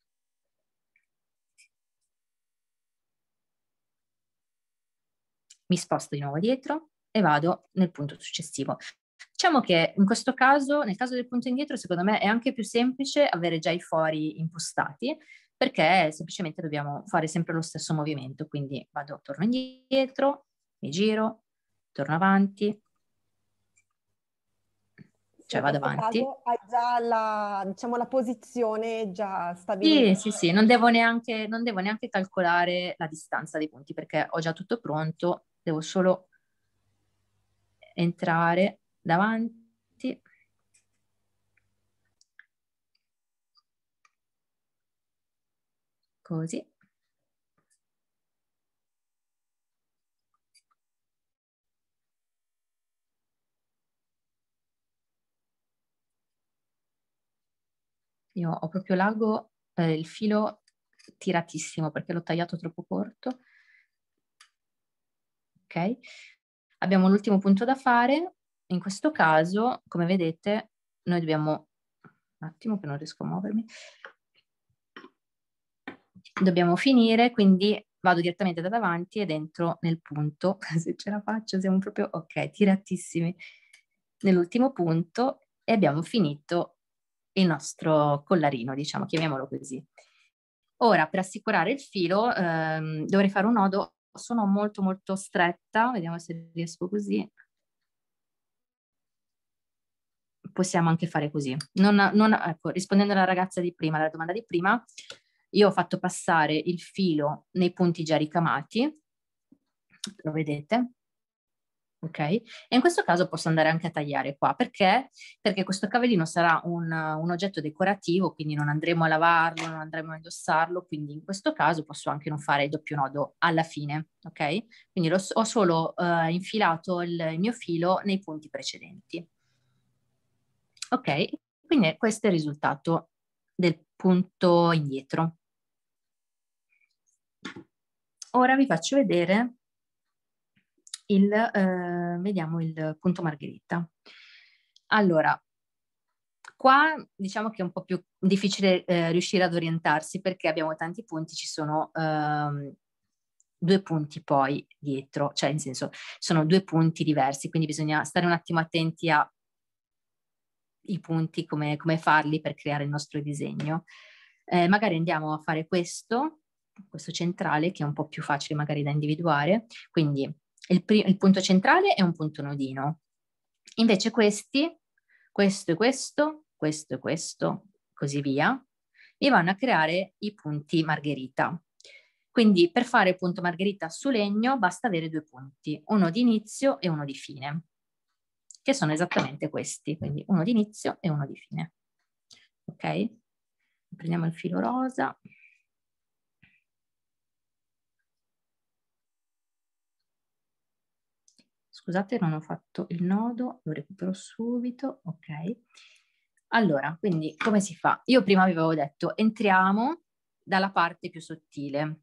Speaker 2: Mi sposto di nuovo dietro e vado nel punto successivo. Diciamo che in questo caso, nel caso del punto indietro, secondo me è anche più semplice avere già i fori impostati perché semplicemente dobbiamo fare sempre lo stesso movimento, quindi vado, torno indietro, mi giro, torno avanti, cioè vado avanti.
Speaker 1: Hai già la, diciamo, la posizione già stabilita. Sì, sì, sì, non
Speaker 2: devo, neanche, non devo neanche calcolare la distanza dei punti perché ho già tutto pronto, devo solo entrare davanti. Così. io ho proprio l'ago, eh, il filo tiratissimo perché l'ho tagliato troppo corto. Ok? Abbiamo l'ultimo punto da fare. In questo caso, come vedete, noi dobbiamo... Un attimo che non riesco a muovermi. Dobbiamo finire, quindi vado direttamente da davanti e entro nel punto, se ce la faccio, siamo proprio ok, tiratissimi nell'ultimo punto e abbiamo finito il nostro collarino, diciamo, chiamiamolo così. Ora, per assicurare il filo, ehm, dovrei fare un nodo, sono molto molto stretta, vediamo se riesco così. Possiamo anche fare così. Non, non, ecco, rispondendo alla ragazza di prima, alla domanda di prima, io ho fatto passare il filo nei punti già ricamati, lo vedete, ok? E in questo caso posso andare anche a tagliare qua, perché? Perché questo cavellino sarà un, un, oggetto decorativo, quindi non andremo a lavarlo, non andremo a indossarlo, quindi in questo caso posso anche non fare il doppio nodo alla fine, ok? Quindi ho solo uh, infilato il, il mio filo nei punti precedenti. Ok, quindi questo è il risultato del punto indietro. Ora vi faccio vedere il, eh, vediamo il punto margherita. Allora, qua diciamo che è un po' più difficile eh, riuscire ad orientarsi perché abbiamo tanti punti, ci sono ehm, due punti poi dietro, cioè in senso sono due punti diversi, quindi bisogna stare un attimo attenti a i punti, come, come farli per creare il nostro disegno. Eh, magari andiamo a fare questo, questo centrale che è un po' più facile magari da individuare, quindi il, pr- il punto centrale è un punto nodino. Invece questi, questo e questo, questo e questo, così via, mi vanno a creare i punti margherita. Quindi per fare il punto margherita su legno basta avere due punti, uno di inizio e uno di fine, che sono esattamente questi, quindi uno di inizio e uno di fine. Ok? Prendiamo il filo rosa. Scusate, non ho fatto il nodo, lo recupero subito, ok. Allora, quindi come si fa? Io prima vi avevo detto, entriamo dalla parte più sottile,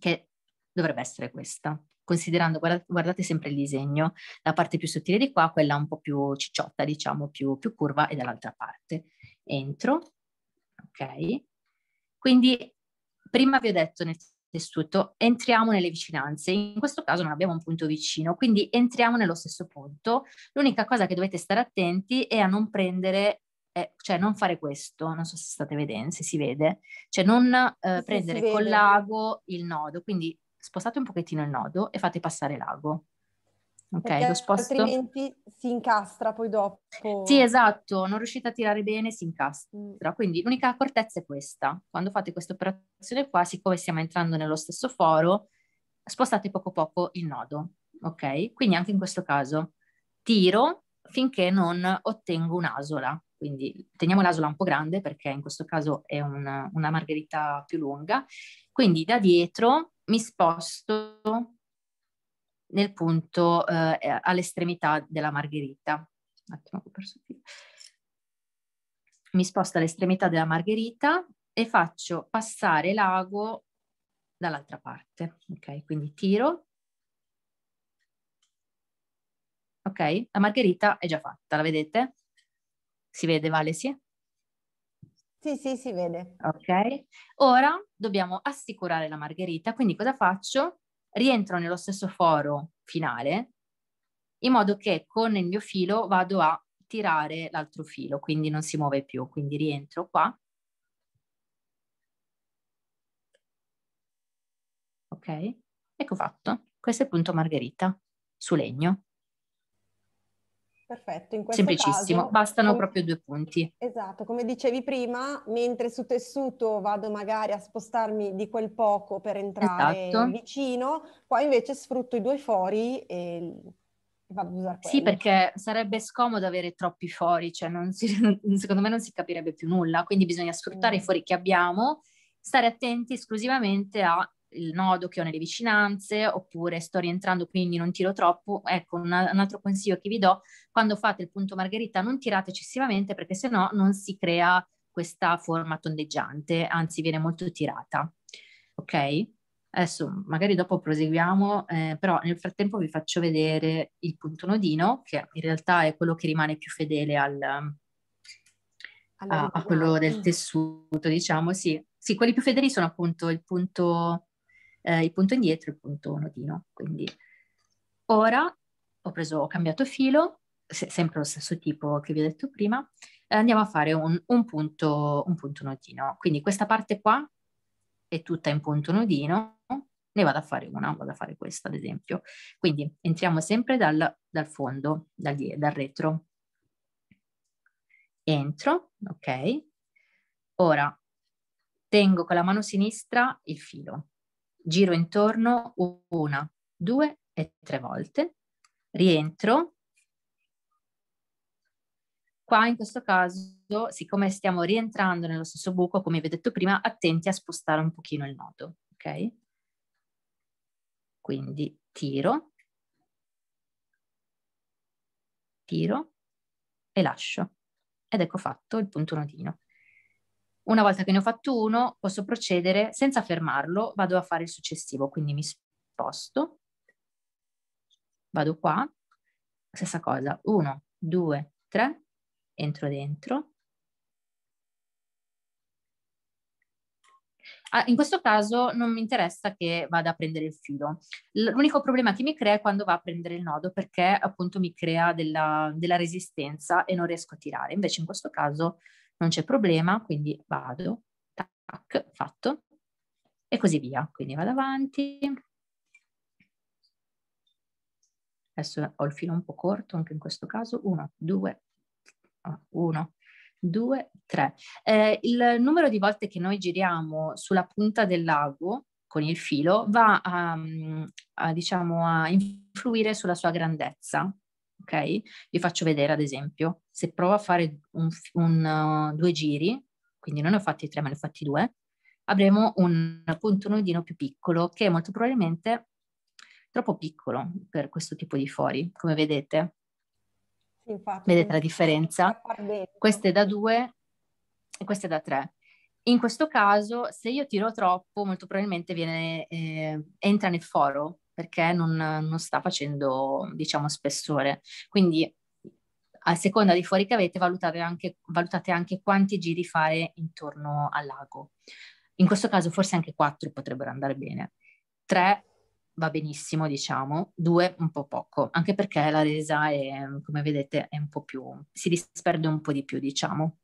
Speaker 2: che dovrebbe essere questa, considerando, guardate sempre il disegno, la parte più sottile di qua, quella un po' più cicciotta, diciamo, più, più curva, e dall'altra parte. Entro, ok? Quindi prima vi ho detto nel tessuto, entriamo nelle vicinanze. In questo caso non abbiamo un punto vicino, quindi entriamo nello stesso punto. L'unica cosa che dovete stare attenti è a non prendere eh, cioè non fare questo, non so se state vedendo, eh, se si vede, cioè non eh, prendere con l'ago il nodo, quindi spostate un pochettino il nodo e fate passare l'ago. Ok, lo sposto. Altrimenti
Speaker 1: si incastra poi dopo. Sì,
Speaker 2: esatto, non riuscite a tirare bene, si incastra. Mm. Quindi l'unica accortezza è questa. Quando fate questa operazione qua, siccome stiamo entrando nello stesso foro, spostate poco poco il nodo, ok? Quindi anche in questo caso tiro finché non ottengo un'asola. Quindi teniamo l'asola un po' grande perché in questo caso è una, una margherita più lunga. Quindi da dietro mi sposto nel punto eh, eh, all'estremità della margherita. Un attimo, ho perso Mi sposto all'estremità della margherita e faccio passare l'ago dall'altra parte. Ok, quindi tiro. Ok, la margherita è già fatta, la vedete? Si vede, Vale, sì? Sì, sì, si vede. Ok, ora dobbiamo assicurare la margherita, quindi cosa faccio? rientro nello stesso foro finale, in modo che con il mio filo vado a tirare l'altro filo, quindi non si muove più, quindi rientro qua. Ok, ecco fatto. Questo è il punto margherita su legno.
Speaker 1: Perfetto, in questo Semplicissimo, caso, bastano come, proprio
Speaker 2: due punti.
Speaker 1: Esatto, come dicevi prima, mentre su tessuto vado magari a spostarmi di quel poco per entrare esatto. vicino, poi invece sfrutto i due fori e vado ad usare quelli. Sì,
Speaker 2: perché sarebbe scomodo avere troppi fori, cioè non si, non, secondo me non si capirebbe più nulla, quindi bisogna sfruttare mm. i fori che abbiamo, stare attenti esclusivamente a il nodo che ho nelle vicinanze, oppure sto rientrando quindi non tiro troppo. Ecco, una, un altro consiglio che vi do, quando fate il punto margherita non tirate eccessivamente perché sennò non si crea questa forma tondeggiante, anzi viene molto tirata. Ok? Adesso magari dopo proseguiamo, eh, però nel frattempo vi faccio vedere il punto nodino, che in realtà è quello che rimane più fedele al, allora, a, a, quello del tessuto, diciamo, sì. Sì, quelli più fedeli sono appunto il punto eh, il punto indietro e il punto nodino. Quindi ora ho, preso, ho cambiato filo, se, sempre lo stesso tipo che vi ho detto prima, eh, andiamo a fare un, un, punto, un punto nodino. Quindi questa parte qua è tutta in punto nodino, ne vado a fare una, vado a fare questa ad esempio. Quindi entriamo sempre dal, dal fondo, dal, dal retro. Entro, ok. Ora tengo con la mano sinistra il filo, giro intorno una, due e tre volte, rientro. Qua in questo caso, siccome stiamo rientrando nello stesso buco, come vi ho detto prima, attenti a spostare un pochino il nodo, ok? Quindi tiro, tiro e lascio. Ed ecco fatto il punto nodino. Una volta che ne ho fatto uno, posso procedere senza fermarlo, vado a fare il successivo, quindi mi sposto, vado qua, stessa cosa, 1, 2, 3, entro dentro. Ah, in questo caso non mi interessa che vada a prendere il filo. L'unico problema che mi crea è quando va a prendere il nodo perché appunto mi crea della, della resistenza e non riesco a tirare. Invece in questo caso non c'è problema, quindi vado, tac, fatto, e così via. Quindi vado avanti. Adesso ho il filo un po' corto anche in questo caso, 1, 2, 1, 2, 3. Il numero di volte che noi giriamo sulla punta del lago con il filo va a, mm, a, diciamo, a influire sulla sua grandezza, ok? Vi faccio vedere ad esempio, se provo a fare un, un, uh, due giri, quindi non ne ho fatti tre ma ne ho fatti due, avremo un punto nudino più piccolo che è molto probabilmente troppo piccolo per questo tipo di fori, come vedete. infatti, vedete la differenza? Queste da due e queste da tre. In questo caso, se io tiro troppo, molto probabilmente viene, eh, entra nel foro perché non, non sta facendo, diciamo, spessore. Quindi a seconda dei fuori che avete valutate anche, valutate anche quanti giri fare intorno al lago. In questo caso forse anche quattro potrebbero andare bene. Tre va benissimo, diciamo, 2 un po' poco, anche perché la resa è, come vedete, è un po' più, si disperde un po' di più, diciamo.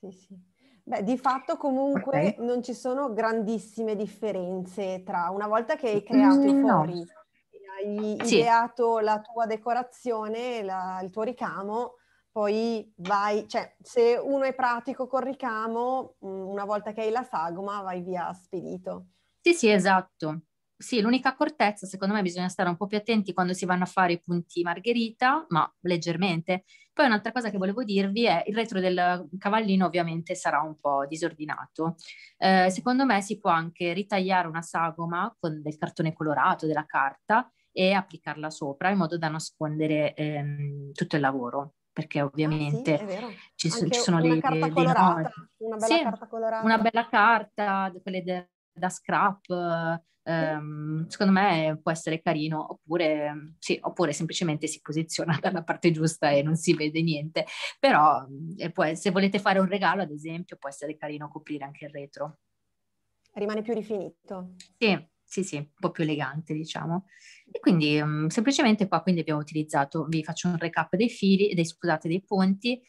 Speaker 1: Sì, sì. Beh, di fatto comunque okay. non ci sono grandissime differenze tra una volta che hai creato mm, i fori, no. hai sì. ideato la tua decorazione, la, il tuo ricamo, poi vai, cioè se uno è pratico col ricamo, mm, una volta che hai la sagoma vai via spedito.
Speaker 2: Sì, sì, esatto sì, l'unica accortezza, secondo me, bisogna stare un po' più attenti quando si vanno a fare i punti margherita, ma leggermente. Poi un'altra cosa che volevo dirvi è il retro del cavallino ovviamente sarà un po' disordinato. Eh, secondo me si può anche ritagliare una sagoma con del cartone colorato, della carta e applicarla sopra in modo da nascondere ehm, tutto il lavoro perché ovviamente ah, sì, ci, ci, sono una dei, carta dei colorata, dei una bella sì, carta colorata. Una bella carta, quelle del da scrap, ehm, secondo me può essere carino, oppure, sì, oppure, semplicemente si posiziona dalla parte giusta e non si vede niente, però mm, può, se volete fare un regalo, ad esempio, può essere carino coprire anche il retro. Rimane più rifinito. Sì, sì, sì, un po' più elegante, diciamo. E quindi um, semplicemente qua quindi abbiamo utilizzato, vi faccio un recap dei fili, dei, scusate, dei ponti,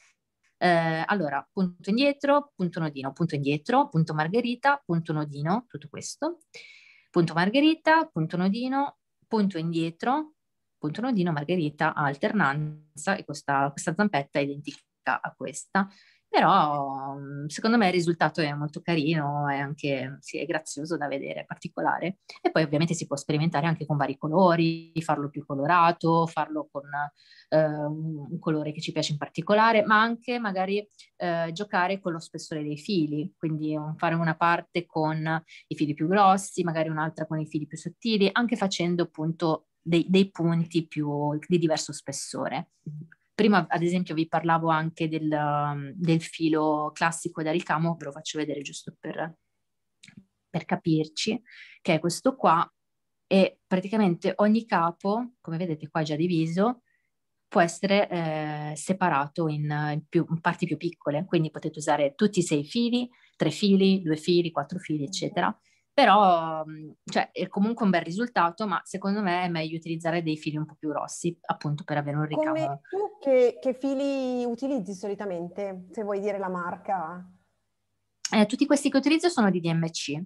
Speaker 2: eh, allora, punto indietro, punto nodino, punto indietro, punto margherita, punto nodino, tutto questo. Punto margherita, punto nodino, punto indietro, punto nodino, margherita, alternanza e questa, questa zampetta è identica a questa però mhmm, secondo me il risultato è molto carino, è anche sì, è grazioso da vedere, è particolare. E poi ovviamente si può sperimentare anche con vari colori, farlo più colorato, farlo con eh, un colore che ci piace in particolare, ma anche magari eh, giocare con lo spessore dei fili, quindi fare una parte con i fili più grossi, magari un'altra con i fili più sottili, anche facendo appunto dei, dei punti più, di diverso spessore. Prima, ad esempio, vi parlavo anche del, um, del filo classico da ricamo, ve lo faccio vedere giusto per, per capirci, che è questo qua, e praticamente ogni capo, come vedete qua è già diviso, può essere eh, separato in, in, più, in, parti più piccole, quindi potete usare tutti i sei fili, tre fili, due fili, quattro fili, eccetera, però mhmm, cioè, è comunque un bel risultato, ma secondo me è meglio utilizzare dei fili un po' più rossi, appunto per avere un ricavo. Come
Speaker 1: tu che, che fili utilizzi solitamente, se vuoi dire la marca?
Speaker 2: Eh, tutti questi che utilizzo sono di DMC,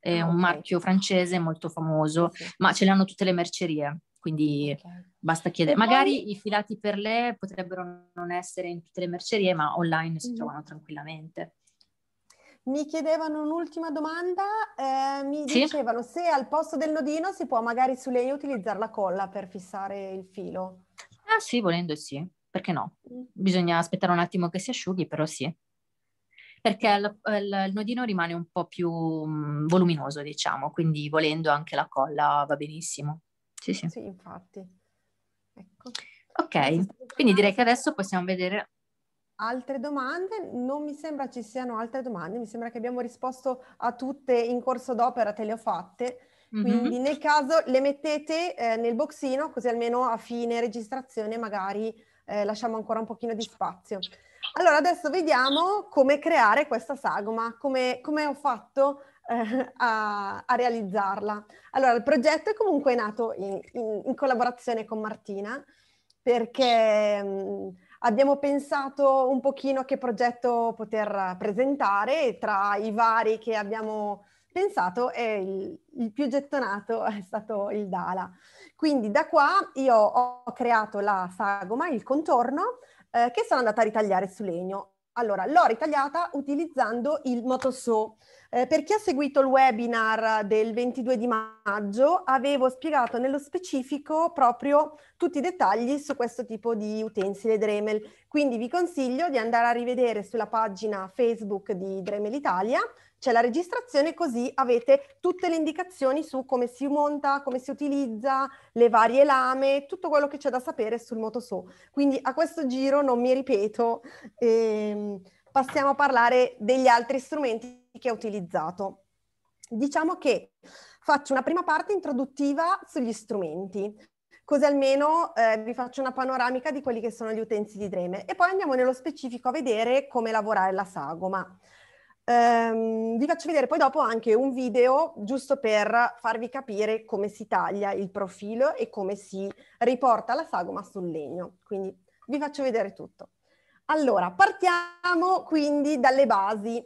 Speaker 2: è ah, un marchio francese molto famoso, sì. ma ce l'hanno tutte le mercerie, quindi okay. basta chiedere. Poi... Magari i filati per le potrebbero non essere in tutte le mercerie, ma online mm. si mm-hmm. trovano tranquillamente.
Speaker 1: Mi chiedevano un'ultima domanda, eh, mi dicevano se al posto del nodino si può magari su lei utilizzare la colla per fissare il filo.
Speaker 2: Ah sì, volendo sì, perché no? Mm. Bisogna aspettare un attimo che si asciughi, però sì. Perché il, il, il nodino rimane un po' più mh, mm, voluminoso, diciamo, quindi volendo anche la colla va benissimo. Sì, sì. Sì, infatti. Ecco. Ok, quindi direi che adesso possiamo vedere
Speaker 1: altre domande? Non mi sembra ci siano altre domande, mi sembra che abbiamo risposto a tutte in corso d'opera, te le ho fatte. Mm-hmm. Quindi mm-hmm. nel caso le mettete eh, nel boxino, così almeno a fine registrazione magari eh, lasciamo ancora un pochino di spazio. Allora adesso vediamo come creare questa sagoma, come, come ho fatto eh, a, a, realizzarla. Allora il progetto è comunque nato in, in, in collaborazione con Martina perché... Mh, mm, abbiamo pensato un pochino a che progetto poter presentare e tra i vari che abbiamo pensato eh, il, il, più gettonato è stato il Dala. Quindi da qua io ho creato la sagoma, il contorno, eh, che sono andata a ritagliare su legno. Allora, l'ho ritagliata utilizzando il Motoso. Eh, per chi ha seguito il webinar del 22 di maggio, avevo spiegato nello specifico proprio tutti i dettagli su questo tipo di utensile Dremel. Quindi vi consiglio di andare a rivedere sulla pagina Facebook di Dremel Italia c'è cioè, la registrazione così avete tutte le indicazioni su come si monta, come si utilizza, le varie lame, tutto quello che c'è da sapere sul motoso. Quindi a questo giro non mi ripeto, ehm, passiamo a parlare degli altri strumenti che ho utilizzato. Diciamo che faccio una prima parte introduttiva sugli strumenti così almeno eh, vi faccio una panoramica di quelli che sono gli utensili di Dreme e poi andiamo nello specifico a vedere come lavorare la sagoma. Um, vi faccio vedere poi dopo anche un video giusto per farvi capire come si taglia il profilo e come si riporta la sagoma sul legno. Quindi vi faccio vedere tutto. Allora, partiamo quindi dalle basi.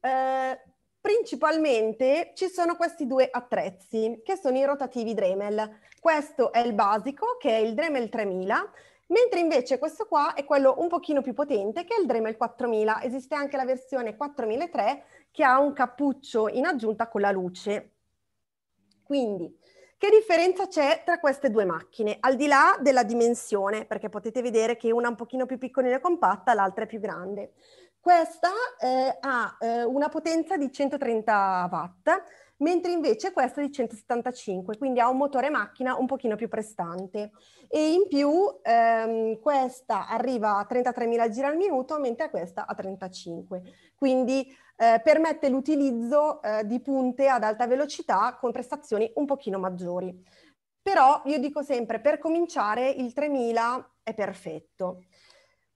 Speaker 1: Eh, principalmente ci sono questi due attrezzi che sono i rotativi Dremel. Questo è il basico che è il Dremel 3000 Mentre invece questo qua è quello un pochino più potente che è il Dremel 4000. Esiste anche la versione 4003 che ha un cappuccio in aggiunta con la luce. Quindi, che differenza c'è tra queste due macchine? Al di là della dimensione, perché potete vedere che una è un pochino più piccolina e compatta, l'altra è più grande. Questa eh, ha eh, una potenza di 130 watt, mentre invece questa è di 175, quindi ha un motore macchina un pochino più prestante. E in più ehm, questa arriva a 33.000 giri al minuto, mentre questa a 35. Quindi eh, permette l'utilizzo eh, di punte ad alta velocità con prestazioni un pochino maggiori. Però io dico sempre, per cominciare il 3000 è perfetto.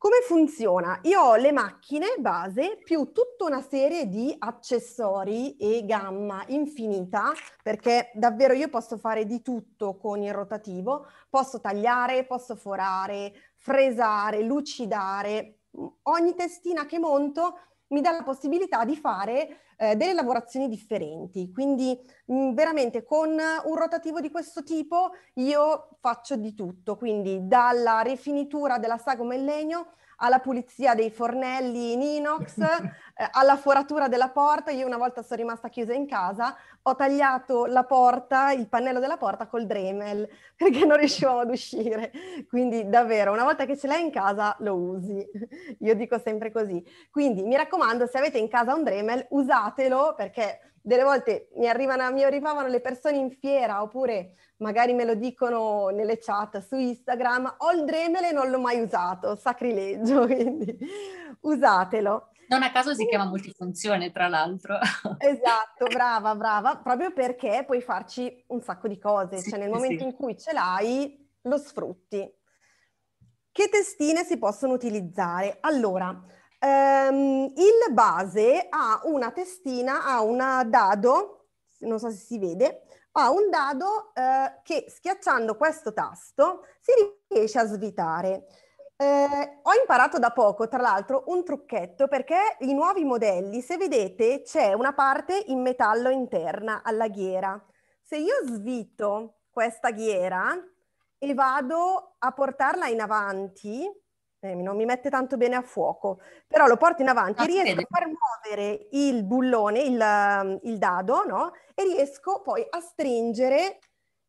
Speaker 1: Come funziona? Io ho le macchine base più tutta una serie di accessori e gamma infinita, perché davvero io posso fare di tutto con il rotativo, posso tagliare, posso forare, fresare, lucidare, ogni testina che monto mi dà la possibilità di fare eh, delle lavorazioni differenti. Quindi mh, mm, veramente con un rotativo di questo tipo io faccio di tutto, quindi dalla rifinitura della sagoma in legno alla pulizia dei fornelli in inox, eh, alla foratura della porta, io una volta sono rimasta chiusa in casa, ho tagliato la porta, il pannello della porta col Dremel perché non riuscivamo ad uscire. Quindi davvero, una volta che ce l'hai in casa lo usi. Io dico sempre così. Quindi mi raccomando, se avete in casa un Dremel, usatelo perché delle volte mi, arrivano, mi arrivavano le persone in fiera oppure magari me lo dicono nelle chat su Instagram, ho il Dremel e non l'ho mai usato, sacrilegio, quindi usatelo.
Speaker 2: Non a caso si chiama multifunzione, tra l'altro.
Speaker 1: Esatto, brava, brava, proprio perché puoi farci un sacco di cose, sì, cioè nel momento sì. in cui ce l'hai lo sfrutti. Che testine si possono utilizzare? Allora, ehm, il base ha una testina, ha un dado, non so se si vede, ha un dado eh, che schiacciando questo tasto si riesce a svitare. Eh, ho imparato da poco, tra l'altro, un trucchetto perché i nuovi modelli, se vedete, c'è una parte in metallo interna alla ghiera. Se io svito questa ghiera e vado a portarla in avanti, eh, non mi mette tanto bene a fuoco, però lo porto in avanti, ah, riesco a far muovere il bullone, il, mm, il dado, no? E riesco poi a stringere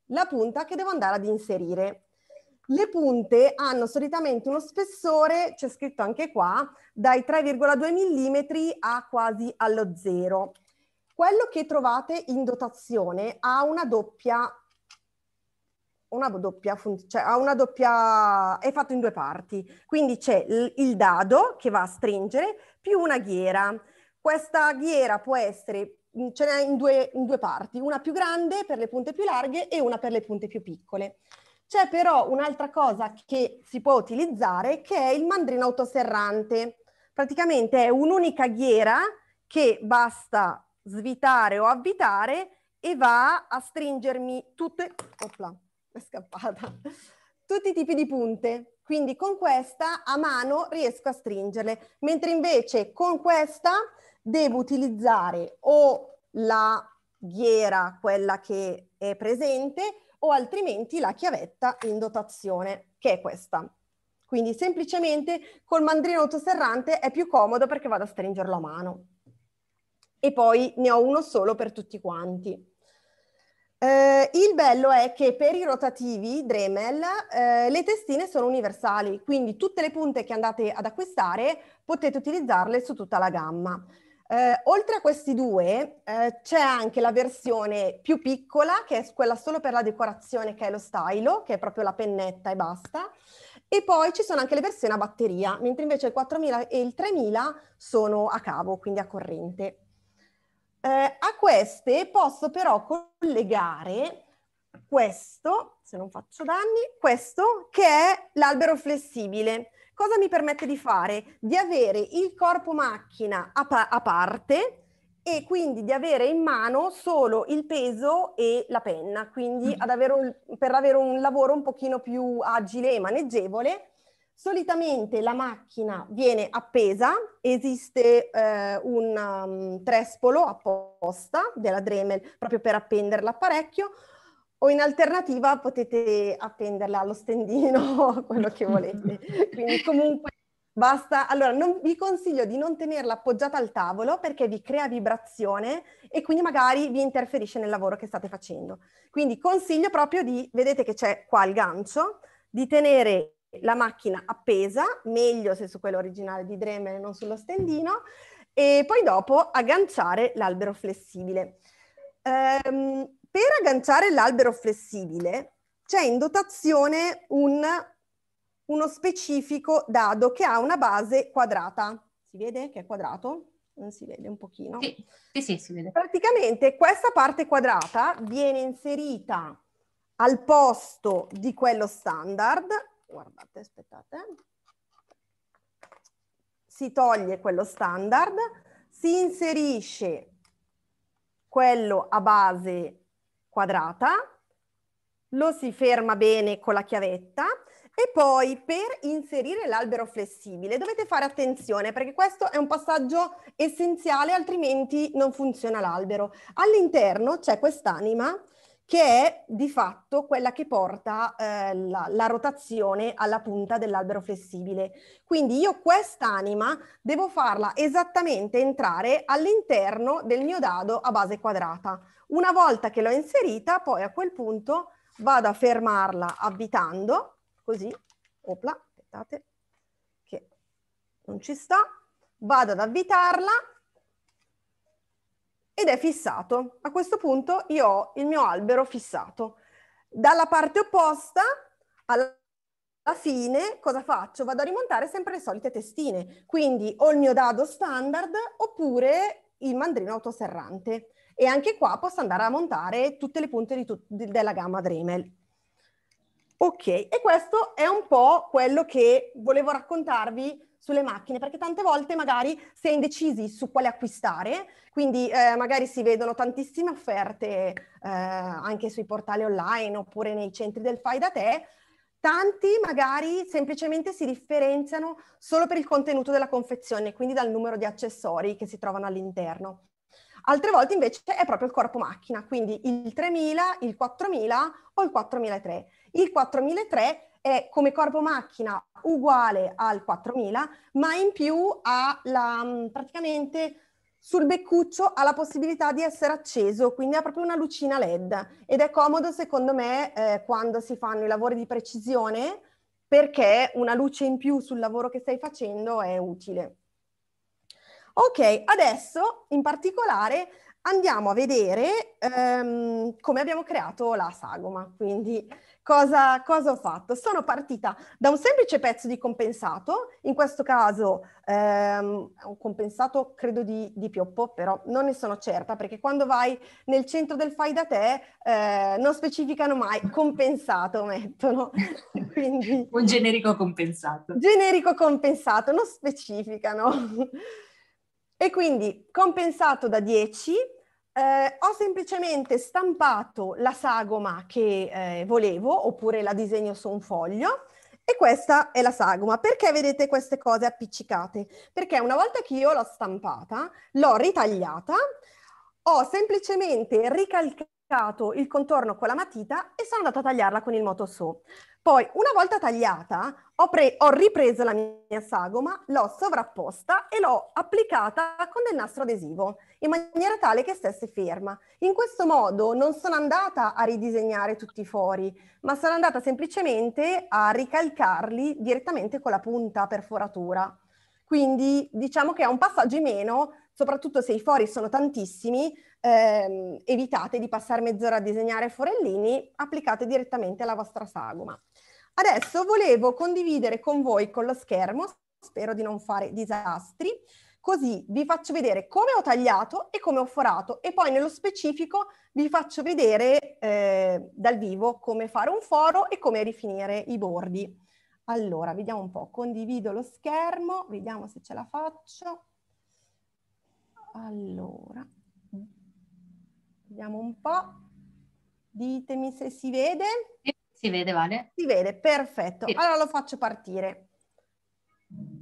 Speaker 1: la punta che devo andare ad inserire le punte hanno solitamente uno spessore, c'è scritto anche qua, dai 3,2 mm a quasi allo zero. Quello che trovate in dotazione ha una doppia, una doppia, cioè ha una doppia, è fatto in due parti. Quindi c'è il dado che va a stringere più una ghiera. Questa ghiera può essere ce n'è in due, in due parti, una più grande per le punte più larghe e una per le punte più piccole. C'è però un'altra cosa che si può utilizzare che è il mandrino autoserrante. Praticamente è un'unica ghiera che basta svitare o avvitare e va a stringermi tutte, opla, è scappata, tutti i tipi di punte. Quindi con questa a mano riesco a stringerle, mentre invece con questa devo utilizzare o la ghiera, quella che è presente, o altrimenti la chiavetta in dotazione, che è questa. Quindi semplicemente col mandrino autoserrante è più comodo perché vado a stringerlo a mano. E poi ne ho uno solo per tutti quanti. Eh, il bello è che per i rotativi Dremel eh, le testine sono universali, quindi tutte le punte che andate ad acquistare potete utilizzarle su tutta la gamma. Eh, oltre a questi due eh, c'è anche la versione più piccola che è quella solo per la decorazione che è lo stylo, che è proprio la pennetta e basta. E poi ci sono anche le versioni a batteria, mentre invece il 4000 e il 3000 sono a cavo, quindi a corrente. Eh, a queste posso però collegare questo, se non faccio danni, questo che è l'albero flessibile cosa mi permette di fare? Di avere il corpo macchina a, pa- a parte e quindi di avere in mano solo il peso e la penna, quindi mm-hmm. avere un, per avere un lavoro un pochino più agile e maneggevole. Solitamente la macchina viene appesa, esiste eh, un um, trespolo apposta della Dremel proprio per appendere l'apparecchio, o in alternativa potete appenderla allo stendino, o quello che volete. Quindi comunque basta. Allora, non, vi consiglio di non tenerla appoggiata al tavolo perché vi crea vibrazione e quindi magari vi interferisce nel lavoro che state facendo. Quindi consiglio proprio di, vedete che c'è qua il gancio, di tenere la macchina appesa, meglio se su quello originale di Dremel e non sullo stendino, e poi dopo agganciare l'albero flessibile. Ehm, per agganciare l'albero flessibile c'è in dotazione un, uno specifico dado che ha una base quadrata. Si vede che è quadrato? Non si vede un pochino. Sì, sì, sì si vede. Praticamente questa parte quadrata viene inserita al posto di quello standard. Guardate, aspettate. Si toglie quello standard, si inserisce quello a base quadrata, quadrata, lo si ferma bene con la chiavetta e poi per inserire l'albero flessibile dovete fare attenzione perché questo è un passaggio essenziale altrimenti non funziona l'albero. All'interno c'è quest'anima che è di fatto quella che porta eh, la, la, rotazione alla punta dell'albero flessibile. Quindi io quest'anima devo farla esattamente entrare all'interno del mio dado a base quadrata. Una volta che l'ho inserita, poi a quel punto vado a fermarla avvitando, così, opla, aspettate, che non ci sta, vado ad avvitarla ed è fissato. A questo punto io ho il mio albero fissato. Dalla parte opposta alla fine cosa faccio? Vado a rimontare sempre le solite testine, quindi o il mio dado standard oppure il mandrino autoserrante e anche qua posso andare a montare tutte le punte tut- della gamma Dremel. Ok, e questo è un po' quello che volevo raccontarvi sulle macchine, perché tante volte magari si è indecisi su quale acquistare, quindi eh, magari si vedono tantissime offerte eh, anche sui portali online oppure nei centri del fai da te, tanti magari semplicemente si differenziano solo per il contenuto della confezione, quindi dal numero di accessori che si trovano all'interno. Altre volte invece è proprio il corpo macchina, quindi il 3000, il 4000 o il 4003. Il 4003 è come corpo macchina uguale al 4000, ma in più ha la, mm, praticamente sul beccuccio ha la possibilità di essere acceso, quindi ha proprio una lucina LED ed è comodo secondo me eh, quando si fanno i lavori di precisione perché una luce in più sul lavoro che stai facendo è utile. Ok, adesso in particolare andiamo a vedere ehm, come abbiamo creato la sagoma. Quindi cosa, cosa, ho fatto? Sono partita da un semplice pezzo di compensato, in questo caso ehm, un compensato credo di, di, pioppo, però non ne sono certa perché quando vai nel centro del fai da te eh, non specificano mai compensato, mettono.
Speaker 2: Quindi, un generico compensato.
Speaker 1: Generico compensato, non specificano. E quindi compensato da 10 eh, ho semplicemente stampato la sagoma che eh, volevo oppure la disegno su un foglio e questa è la sagoma. Perché vedete queste cose appiccicate? Perché una volta che io l'ho stampata, l'ho ritagliata, ho semplicemente ricalcato il contorno con la matita e sono andata a tagliarla con il moto su. Poi, una volta tagliata, ho, pre- ho ripreso la mia sagoma, l'ho sovrapposta e l'ho applicata con del nastro adesivo, in maniera tale che stesse ferma. In questo modo non sono andata a ridisegnare tutti i fori, ma sono andata semplicemente a ricalcarli direttamente con la punta per foratura. Quindi diciamo che è un passaggio in meno, soprattutto se i fori sono tantissimi, eh, evitate di passare mezz'ora a disegnare forellini, applicate direttamente alla vostra sagoma. Adesso volevo condividere con voi con lo schermo, spero di non fare disastri, così vi faccio vedere come ho tagliato e come ho forato e poi nello specifico vi faccio vedere eh, dal vivo come fare un foro e come rifinire i bordi. Allora, vediamo un po', condivido lo schermo, vediamo se ce la faccio. Allora, Vediamo un po'. Ditemi se si vede.
Speaker 2: Si vede, Vale.
Speaker 1: Si vede, perfetto. Sì. Allora lo faccio partire.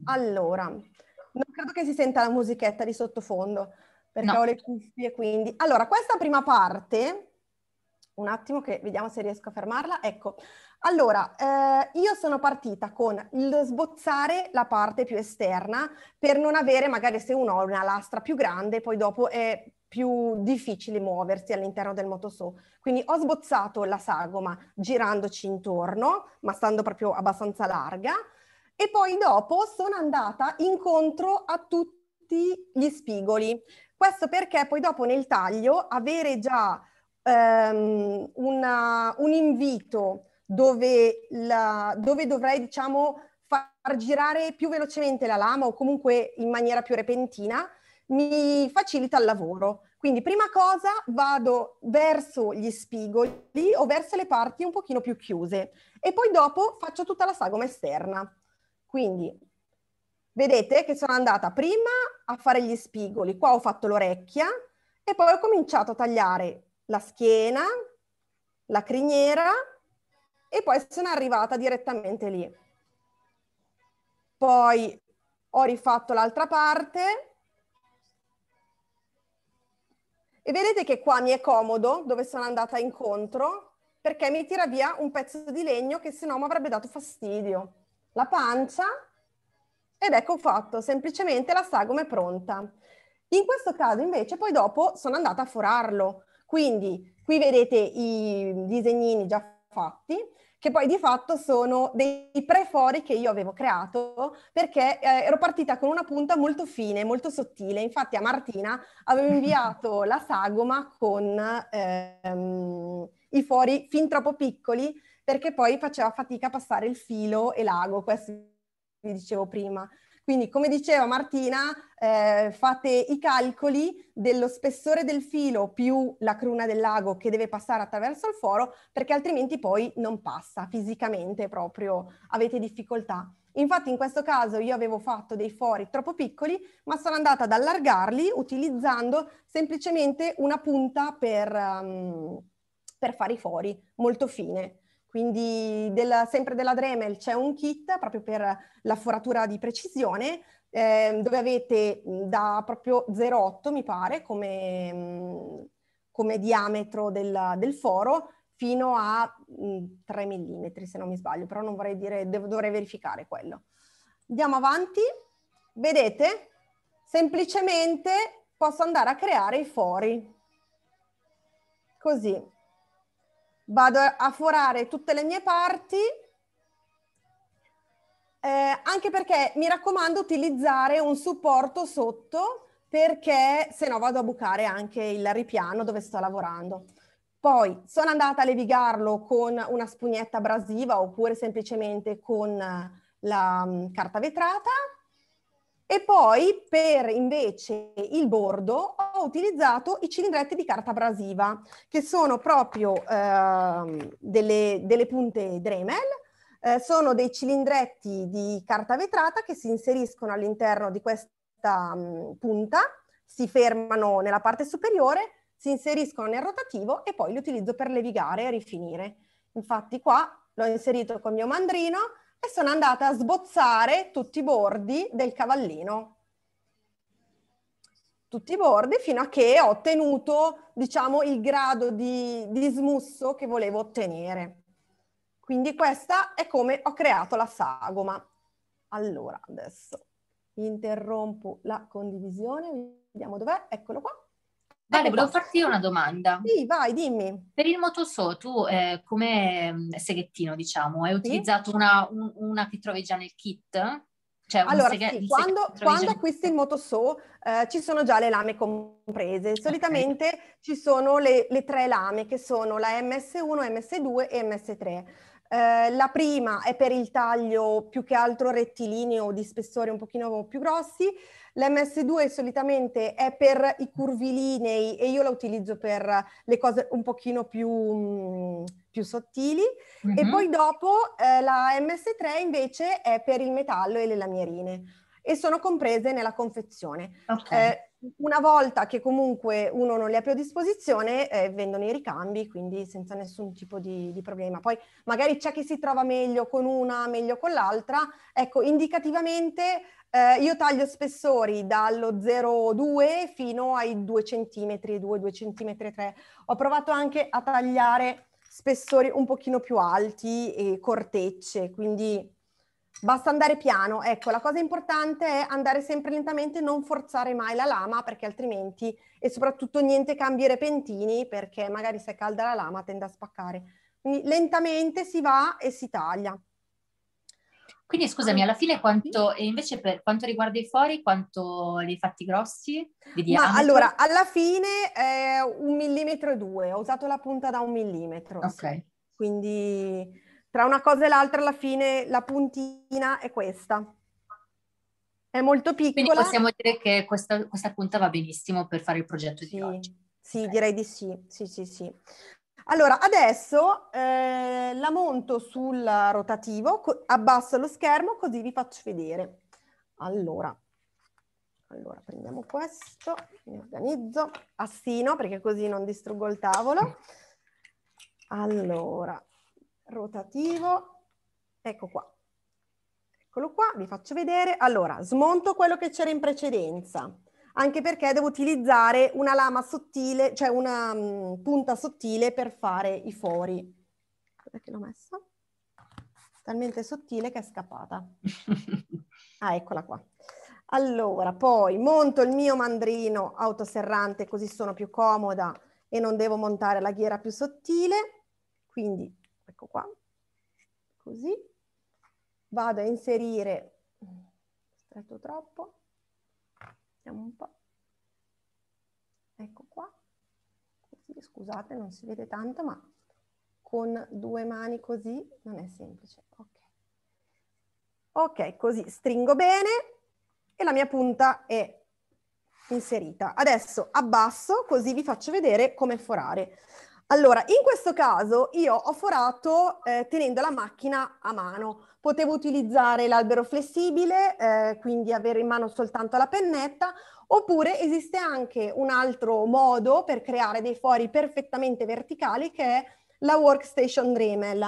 Speaker 1: Allora, non credo che si senta la musichetta di sottofondo, perché no. ho le cuffie, quindi... Allora, questa prima parte, un attimo che vediamo se riesco a fermarla, ecco. Allora, eh, io sono partita con il sbozzare la parte più esterna per non avere, magari se uno ha una lastra più grande, poi dopo è più difficile muoversi all'interno del motoshow. Quindi ho sbozzato la sagoma girandoci intorno, ma stando proprio abbastanza larga, e poi dopo sono andata incontro a tutti gli spigoli. Questo perché poi dopo nel taglio avere già um, una, un invito dove, la, dove dovrei, diciamo, far girare più velocemente la lama o comunque in maniera più repentina, mi facilita il lavoro. Quindi prima cosa vado verso gli spigoli o verso le parti un pochino più chiuse e poi dopo faccio tutta la sagoma esterna. Quindi vedete che sono andata prima a fare gli spigoli, qua ho fatto l'orecchia e poi ho cominciato a tagliare la schiena, la criniera e poi sono arrivata direttamente lì. Poi ho rifatto l'altra parte E vedete che qua mi è comodo dove sono andata incontro perché mi tira via un pezzo di legno che se no mi avrebbe dato fastidio. La pancia ed ecco fatto, semplicemente la sagoma è pronta. In questo caso invece poi dopo sono andata a forarlo, quindi qui vedete i disegnini già fatti, che poi di fatto sono dei prefori che io avevo creato perché eh, ero partita con una punta molto fine, molto sottile. Infatti a Martina avevo inviato la sagoma con ehm, i fori fin troppo piccoli perché poi faceva fatica a passare il filo e l'ago, questo vi dicevo prima. Quindi, come diceva Martina, eh, fate i calcoli dello spessore del filo più la cruna del lago che deve passare attraverso il foro, perché altrimenti poi non passa fisicamente proprio, avete difficoltà. Infatti in questo caso io avevo fatto dei fori troppo piccoli, ma sono andata ad allargarli utilizzando semplicemente una punta per, um, per fare i fori molto fine quindi della, sempre della Dremel c'è un kit proprio per la foratura di precisione eh, dove avete da proprio 0,8 mi pare come, come diametro del, del, foro fino a 3 mm se non mi sbaglio, però non vorrei dire, devo, dovrei verificare quello. Andiamo avanti, vedete? Semplicemente posso andare a creare i fori, così vado a forare tutte le mie parti, eh, anche perché mi raccomando utilizzare un supporto sotto perché se no vado a bucare anche il ripiano dove sto lavorando. Poi sono andata a levigarlo con una spugnetta abrasiva oppure semplicemente con la mh, mm, carta vetrata e poi per invece il bordo ho utilizzato i cilindretti di carta abrasiva, che sono proprio eh, delle, delle, punte Dremel, eh, sono dei cilindretti di carta vetrata che si inseriscono all'interno di questa mh, mm, punta, si fermano nella parte superiore, si inseriscono nel rotativo e poi li utilizzo per levigare e rifinire. Infatti qua l'ho inserito col mio mandrino, e sono andata a sbozzare tutti i bordi del cavallino. Tutti i bordi fino a che ho ottenuto, diciamo, il grado di, di smusso che volevo ottenere. Quindi questa è come ho creato la sagoma. Allora, adesso interrompo la condivisione, vediamo dov'è, eccolo qua.
Speaker 2: Ale, volevo farti io una domanda. Sì, vai, dimmi. Per il Motoso, tu eh, come mm, seghettino, diciamo, hai utilizzato sì? una, una, che trovi già nel kit? Cioè, allora, seghe- sì, quando, quando
Speaker 1: acquisti il Motoso eh, ci sono già le lame comprese. Solitamente okay. ci sono le, le tre lame, che sono la MS1, MS2 e MS3. Eh, la prima è per il taglio più che altro rettilineo di spessore un pochino più grossi, L'MS2 solitamente è per i curvilinei e io la utilizzo per le cose un pochino più, mh, mm, più sottili. Mm-hmm. E mhm. poi dopo eh, la MS3 invece è per il metallo e le lamierine e sono comprese nella confezione. Okay. Eh, una volta che comunque uno non le ha più a disposizione, eh, vendono i ricambi, quindi senza nessun tipo di, di, problema. Poi magari c'è chi si trova meglio con una, meglio con l'altra. Ecco, indicativamente eh, io taglio spessori dallo 0,2 fino ai 2 cm, 2, 2 cm 3. Ho provato anche a tagliare spessori un pochino più alti e cortecce, quindi basta andare piano. Ecco, la cosa importante è andare sempre lentamente, non forzare mai la lama perché altrimenti e soprattutto niente cambi repentini perché magari se è calda la lama tende a spaccare. Quindi lentamente si va e si taglia.
Speaker 2: Quindi scusami, ah, alla fine quanto, e invece per quanto riguarda i fori, quanto li hai fatti grossi? Ma allora, alla
Speaker 1: fine è eh, un millimetro e due, ho usato la punta da un millimetro. Ok. Sì. Quindi tra una cosa e l'altra alla fine la puntina è questa.
Speaker 2: È molto piccola. Quindi possiamo dire che questa, questa punta va benissimo per fare il progetto sì. di oggi.
Speaker 1: Sì, okay. direi di sì, sì, sì, sì. Allora, adesso eh, la monto sul rotativo, co- abbasso lo schermo così vi faccio vedere. Allora, allora prendiamo questo, mi organizzo, assino perché così non distruggo il tavolo. Allora, rotativo, ecco qua. Eccolo qua, vi faccio vedere. Allora, smonto quello che c'era in precedenza anche perché devo utilizzare una lama sottile, cioè una mh, mm, punta sottile per fare i fori. Perché l'ho messa? Talmente sottile che è scappata. ah, eccola qua. Allora, poi monto il mio mandrino autoserrante così sono più comoda e non devo montare la ghiera più sottile. Quindi, ecco qua, così. Vado a inserire, stretto troppo, Vediamo un po'. Ecco qua. Così, scusate, non si vede tanto, ma con due mani così non è semplice. Ok, okay così stringo bene e la mia punta è inserita. Adesso abbasso così vi faccio vedere come forare. Allora, in questo caso io ho forato eh, tenendo la macchina a mano. Potevo utilizzare l'albero flessibile, eh, quindi avere in mano soltanto la pennetta, oppure esiste anche un altro modo per creare dei fori perfettamente verticali che è la workstation Dremel.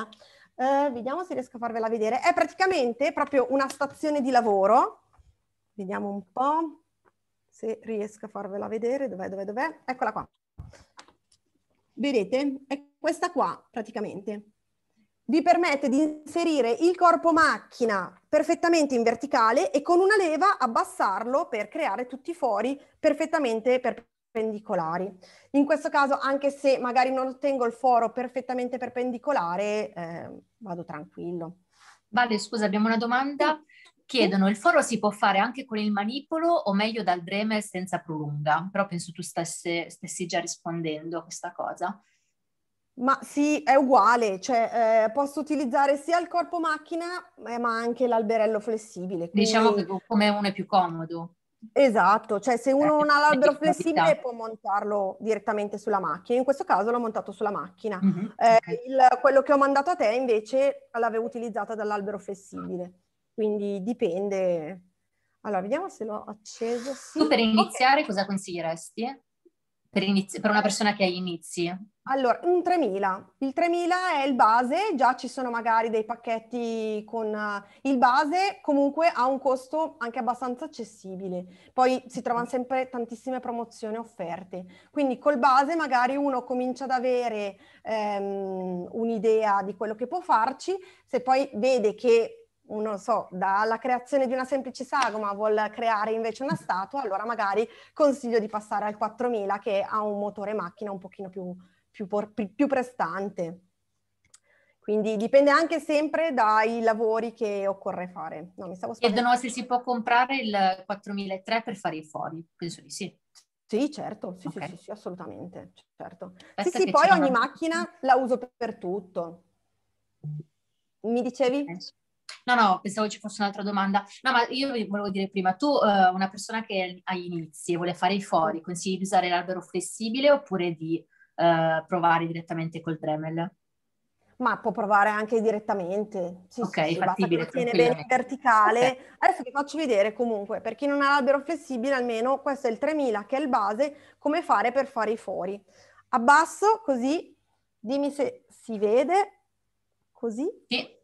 Speaker 1: Eh, vediamo se riesco a farvela vedere. È praticamente proprio una stazione di lavoro. Vediamo un po' se riesco a farvela vedere. Dov'è, dov'è, dov'è? Eccola qua. Vedete? È questa qua praticamente. Vi permette di inserire il corpo macchina perfettamente in verticale e con una leva abbassarlo per creare tutti i fori perfettamente perpendicolari. In questo caso, anche se magari non ottengo il foro perfettamente perpendicolare,
Speaker 2: eh, vado tranquillo. Vale, scusa, abbiamo una domanda. Sì. Chiedono, il foro si può fare anche con il manipolo o meglio dal Dremer senza prolunga? Però penso tu stesse, stessi già rispondendo a questa cosa.
Speaker 1: Ma sì, è uguale, cioè eh, posso utilizzare sia il corpo macchina eh, ma anche l'alberello flessibile. Quindi... Diciamo che come
Speaker 2: uno è più comodo. Esatto, cioè se uno non ha l'albero flessibile può
Speaker 1: montarlo direttamente sulla macchina, in questo caso l'ho montato sulla macchina. Mm-hmm. Eh, il, quello che ho mandato a te invece l'avevo utilizzato dall'albero flessibile quindi dipende.
Speaker 2: Allora, vediamo se l'ho acceso. Sì. Tu per iniziare okay. cosa consiglieresti? Per, inizi- per, una persona che ha inizi?
Speaker 1: Allora, un 3000. Il 3000 è il base, già ci sono magari dei pacchetti con... Uh, il base comunque ha un costo anche abbastanza accessibile. Poi si trovano sempre tantissime promozioni offerte. Quindi col base magari uno comincia ad avere ehm, un'idea di quello che può farci. Se poi vede che non so, dalla creazione di una semplice sagoma vuol creare invece una statua, allora magari consiglio di passare al 4000 che ha un motore macchina un pochino più, più, più prestante. Quindi dipende anche sempre dai lavori che occorre fare. No, mi stavo Chiedono
Speaker 2: se si può comprare il 4003 per fare i fori, penso di sì. Sì, certo, sì, okay. sì, sì, sì, assolutamente, certo. sì, sì, poi ogni una... macchina la uso per tutto. Mi dicevi? Penso. No, no, pensavo ci fosse un'altra domanda. No, ma io volevo dire prima, tu, uh, una persona che agli inizi e vuole fare i fori, consigli di usare l'albero flessibile oppure di uh, provare direttamente col Dremel? ma
Speaker 1: può provare anche direttamente.
Speaker 2: Sì, ok, sì, fattibile. Basta tiene bene
Speaker 1: verticale. Okay. Adesso vi faccio vedere comunque, per chi non ha l'albero flessibile almeno, questo è il 3000 che è il base, come fare per fare i fori. Abbasso così, dimmi se si vede,
Speaker 2: così. Sì.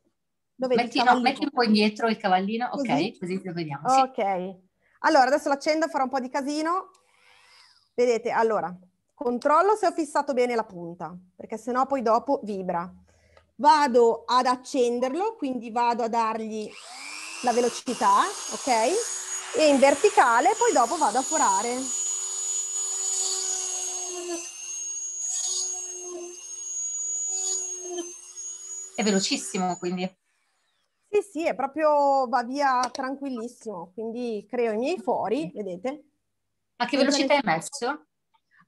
Speaker 1: Dove metti, no, metti un po' indietro il
Speaker 2: cavallino, ok, così, così lo vediamo. Sì.
Speaker 1: Ok, allora adesso l'accendo, farò un po' di casino. Vedete, allora, controllo se ho fissato bene la punta, perché sennò poi dopo vibra. Vado ad accenderlo, quindi vado a dargli la velocità, ok? E in verticale poi dopo vado a forare.
Speaker 2: È velocissimo quindi.
Speaker 1: Sì, sì, è proprio, va via tranquillissimo, quindi creo i miei fori, vedete. A che velocità
Speaker 2: hai messo?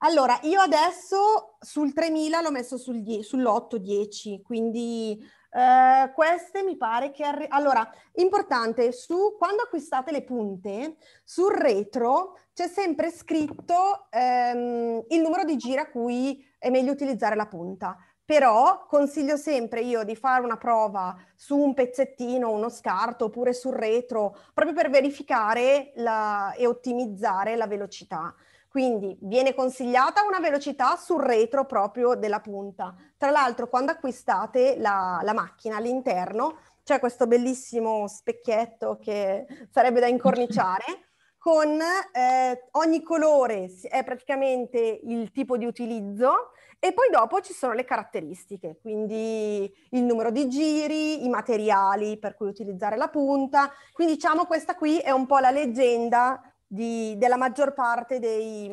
Speaker 1: Allora, io adesso sul 3000 l'ho messo sul die- sull'8-10, quindi eh, queste mi pare che... Arri- allora, importante, su, quando acquistate le punte, sul retro c'è sempre scritto ehm, il numero di giri a cui è meglio utilizzare la punta però consiglio sempre io di fare una prova su un pezzettino, uno scarto oppure sul retro, proprio per verificare la, e ottimizzare la velocità. Quindi viene consigliata una velocità sul retro proprio della punta. Tra l'altro quando acquistate la, la macchina all'interno c'è questo bellissimo specchietto che sarebbe da incorniciare. con eh, ogni colore è praticamente il tipo di utilizzo e poi dopo ci sono le caratteristiche, quindi il numero di giri, i materiali per cui utilizzare la punta. Quindi diciamo questa qui è un po' la leggenda di, della maggior parte dei,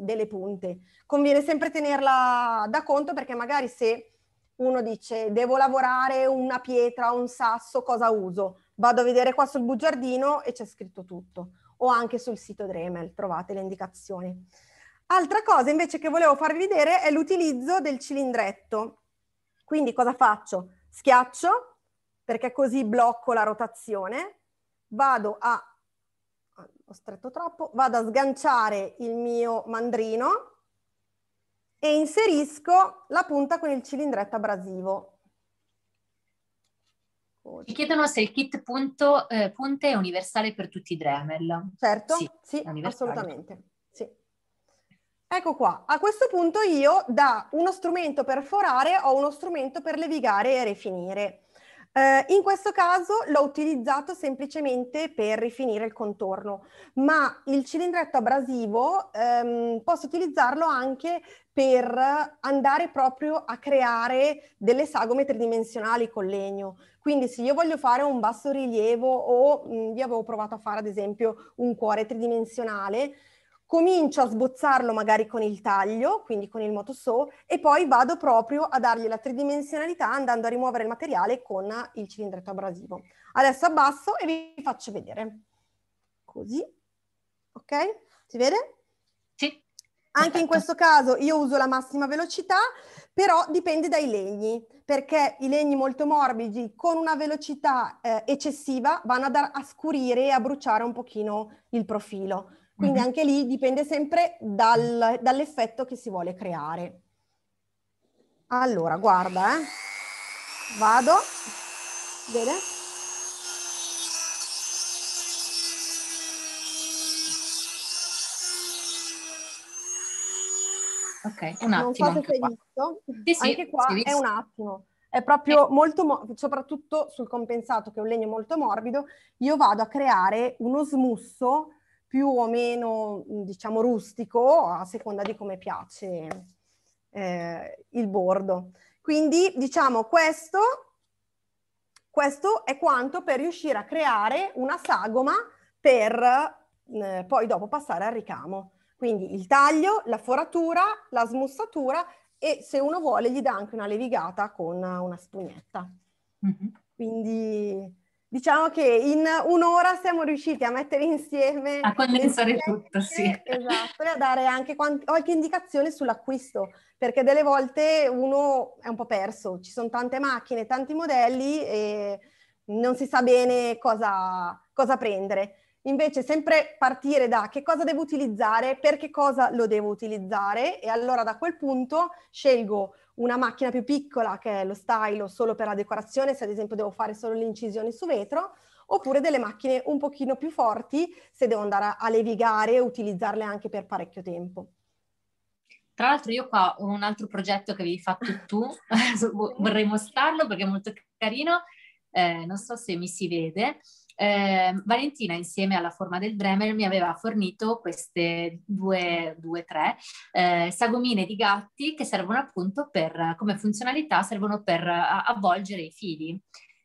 Speaker 1: delle punte. Conviene sempre tenerla da conto perché magari se uno dice devo lavorare una pietra, un sasso, cosa uso? Vado a vedere qua sul bugiardino e c'è scritto tutto o anche sul sito Dremel trovate le indicazioni. Altra cosa invece che volevo farvi vedere è l'utilizzo del cilindretto. Quindi cosa faccio? Schiaccio, perché così blocco la rotazione, vado a, ho stretto troppo, vado a sganciare il mio mandrino e inserisco la punta con il cilindretto abrasivo.
Speaker 2: Ci chiedono se il kit punto, eh, punte è universale per tutti i Dremel. Certo, sì, sì assolutamente.
Speaker 1: Ecco qua, a questo punto io da uno strumento per forare ho uno strumento per levigare e rifinire. Eh, in questo caso l'ho utilizzato semplicemente per rifinire il contorno, ma il cilindretto abrasivo ehm, posso utilizzarlo anche per andare proprio a creare delle sagome tridimensionali con legno. Quindi se io voglio fare un basso rilievo o mh, io avevo provato a fare ad esempio un cuore tridimensionale, comincio a sbozzarlo magari con il taglio, quindi con il motosow, e poi vado proprio a dargli la tridimensionalità andando a rimuovere il materiale con il cilindretto abrasivo. Adesso abbasso e vi faccio vedere. Così, ok? Si vede? Sì. Anche Perfetto. in questo caso io uso la massima velocità, però dipende dai legni, perché i legni molto morbidi con una velocità eh, eccessiva vanno a, dar- a scurire e a bruciare un pochino il profilo quindi mm-hmm. anche lì dipende sempre dal, dall'effetto che si vuole creare. Allora, guarda, eh. Vado. Vede? Ok, un attimo. Non so se sei visto, sì, sì, anche qua è un attimo. È proprio eh. molto, mo- soprattutto sul compensato che è un legno molto morbido, io vado a creare uno smusso più o meno, diciamo, rustico, a seconda di come piace eh, il bordo. Quindi, diciamo, questo, questo è quanto per riuscire a creare una sagoma per eh, poi dopo passare al ricamo. Quindi il taglio, la foratura, la smussatura e se uno vuole gli dà anche una levigata con una spugnetta. Mm -hmm. Quindi diciamo che in un'ora siamo riusciti a mettere insieme... A condensare
Speaker 2: tutto, sì.
Speaker 1: Esatto, e a dare anche qualche indicazione sull'acquisto, perché delle volte uno è un po' perso, ci sono tante macchine, tanti modelli e non si sa bene cosa, cosa prendere. Invece sempre partire da che cosa devo utilizzare, per che cosa lo devo utilizzare e allora da quel punto scelgo una macchina più piccola che è lo stylo solo per la decorazione, se ad esempio devo fare solo le incisioni su vetro, oppure delle macchine un pochino più forti se devo andare a levigare e utilizzarle anche per parecchio tempo.
Speaker 2: Tra l'altro io qua ho un altro progetto che avevi fatto tu, vorrei mostrarlo perché è molto carino, eh, non so se mi si vede, eh, Valentina insieme alla forma del Bremer mi aveva fornito queste due, due tre eh, sagomine di gatti che servono appunto per, come funzionalità, servono per avvolgere i fili.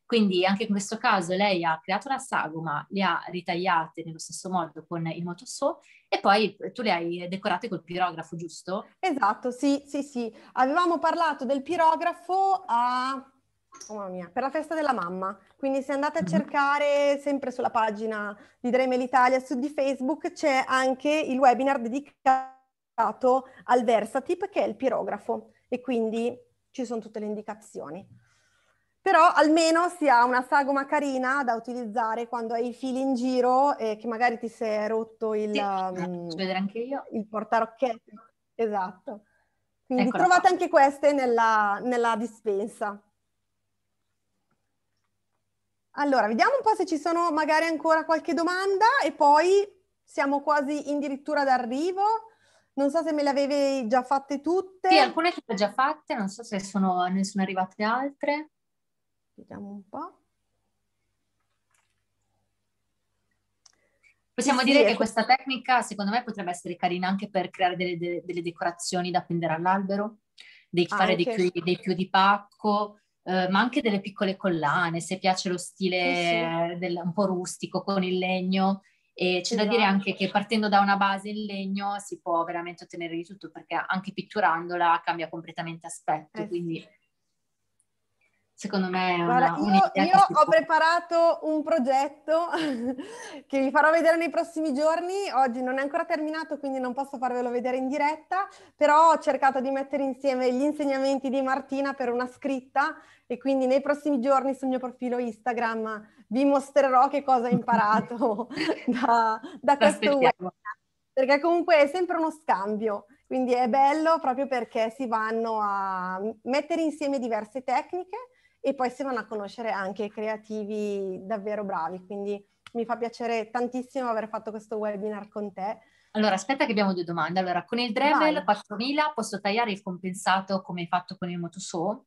Speaker 2: Quindi anche in questo caso lei ha creato la sagoma, le ha ritagliate nello stesso modo con il motosò e poi tu le hai decorate col pirografo, giusto? Esatto, sì, sì, sì. Avevamo parlato del pirografo
Speaker 1: a Oh, mamma mia, per la festa della mamma. Quindi se andate a mhm. cercare sempre sulla pagina di Dremel Italia su di Facebook c'è anche il webinar dedicato al Versatip che è il pirografo e quindi ci sono tutte le indicazioni. Però almeno si ha una sagoma carina da utilizzare quando hai i fili in giro e che magari ti sei rotto il, sì, um, anche io. il portarocchietto. Esatto. Quindi Eccola trovate qua. anche queste nella, nella dispensa. Allora, vediamo un po' se ci sono magari ancora qualche domanda e poi siamo quasi addirittura d'arrivo. Non so se me le
Speaker 2: avevi già fatte tutte. Sì, alcune le ho già fatte, non so se sono, ne sono arrivate altre. Vediamo un po'.
Speaker 1: Possiamo sì, dire sì, che questa
Speaker 2: tecnica, secondo me, potrebbe essere carina anche per creare delle, delle, delle decorazioni da appendere all'albero, di fare anche. dei chiodi, dei chiodi pacco, eh, ma anche delle piccole collane, se piace lo stile sì, sì. Del, un po' rustico con il legno. E c'è esatto. da dire anche esatto. che partendo da una base in legno si può veramente ottenere di tutto perché anche pitturandola cambia completamente aspetto, eh, quindi sì secondo me è una, Guarda, io, io ho
Speaker 1: preparato un progetto che vi farò vedere nei prossimi giorni, oggi non è ancora terminato quindi non posso farvelo vedere in diretta, però ho cercato di mettere insieme gli insegnamenti di Martina per una scritta e quindi nei prossimi giorni sul mio profilo Instagram vi mostrerò che cosa ho imparato da, da questo webinar, perché comunque è sempre uno scambio. Quindi è bello proprio perché si vanno a mettere insieme diverse tecniche e poi si vanno a conoscere anche creativi davvero bravi, quindi mi fa piacere tantissimo aver fatto questo webinar con te.
Speaker 2: Allora, aspetta che abbiamo due domande. Allora, con il Dremel 4000 posso tagliare il compensato come hai fatto con il Motuso?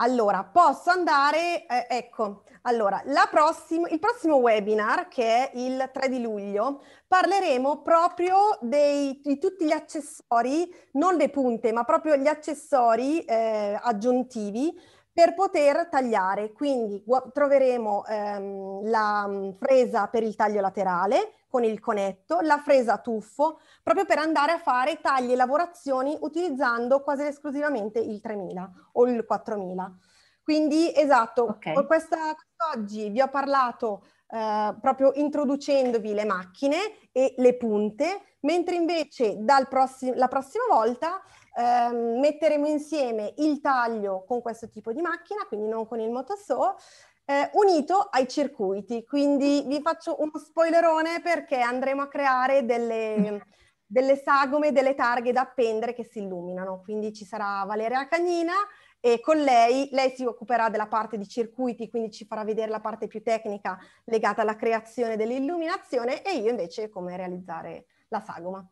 Speaker 1: Allora, posso andare, eh, ecco, allora, prossima, il prossimo webinar, che è il 3 di luglio, parleremo proprio dei, di tutti gli accessori, non le punte, ma proprio gli accessori eh, aggiuntivi per poter tagliare. Quindi troveremo ehm, la mm, fresa per il taglio laterale con il conetto, la fresa a tuffo, proprio per andare a fare tagli e lavorazioni utilizzando quasi esclusivamente il 3000 o il 4000. Quindi esatto, okay. questa, oggi vi ho parlato eh, proprio introducendovi le macchine e le punte, mentre invece dal prossimo, la prossima volta Ehm, metteremo insieme il taglio con questo tipo di macchina, quindi non con il motossaw, eh, unito ai circuiti. Quindi vi faccio uno spoilerone perché andremo a creare delle, delle sagome, delle targhe da appendere che si illuminano. Quindi ci sarà Valeria Cagnina e con lei, lei si occuperà della parte di circuiti, quindi ci farà vedere la parte più tecnica legata alla creazione dell'illuminazione e io invece come realizzare la sagoma.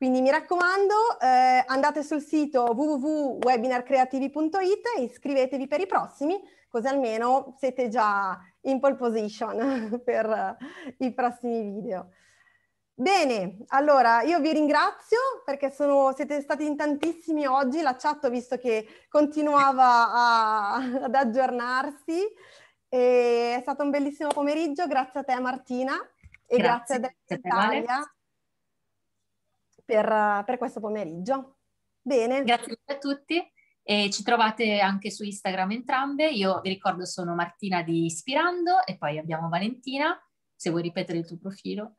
Speaker 1: Quindi mi raccomando, eh, andate sul sito www.webinarcreativi.it e iscrivetevi per i prossimi, così almeno siete già in pole position per eh, i prossimi video. Bene, allora io vi ringrazio perché sono, siete stati in tantissimi oggi, la chat ho visto che continuava a, ad aggiornarsi e è stato un bellissimo pomeriggio, grazie a te Martina
Speaker 2: e grazie, grazie a te Italia. Vale per, per questo pomeriggio. Bene. Grazie a tutti. E ci trovate anche su Instagram entrambe. Io vi ricordo sono Martina di Ispirando e poi abbiamo Valentina, se vuoi ripetere il tuo profilo.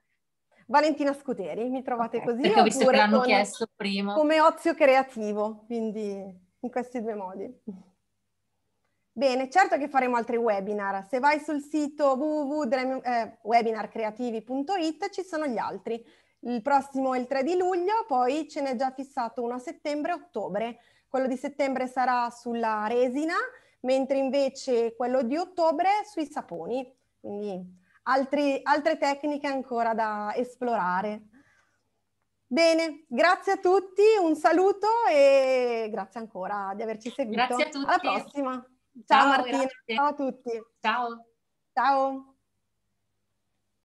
Speaker 1: Valentina Scuteri, mi trovate okay, così. Perché ho visto che l'hanno con, chiesto
Speaker 2: prima. Come
Speaker 1: ozio creativo, quindi in questi due modi. Bene, certo che faremo altri webinar. Se vai sul sito www.webinarcreativi.it eh, ci sono gli altri. Il prossimo è il 3 di luglio, poi ce n'è già fissato uno a settembre e ottobre. Quello di settembre sarà sulla resina, mentre invece quello di ottobre sui saponi. Quindi altri, altre tecniche ancora da esplorare. Bene, grazie a tutti, un saluto e grazie ancora di averci seguito. Grazie a tutti. Alla prossima. Ciao, Ciao Martina. Grazie. Ciao a tutti. Ciao. Ciao.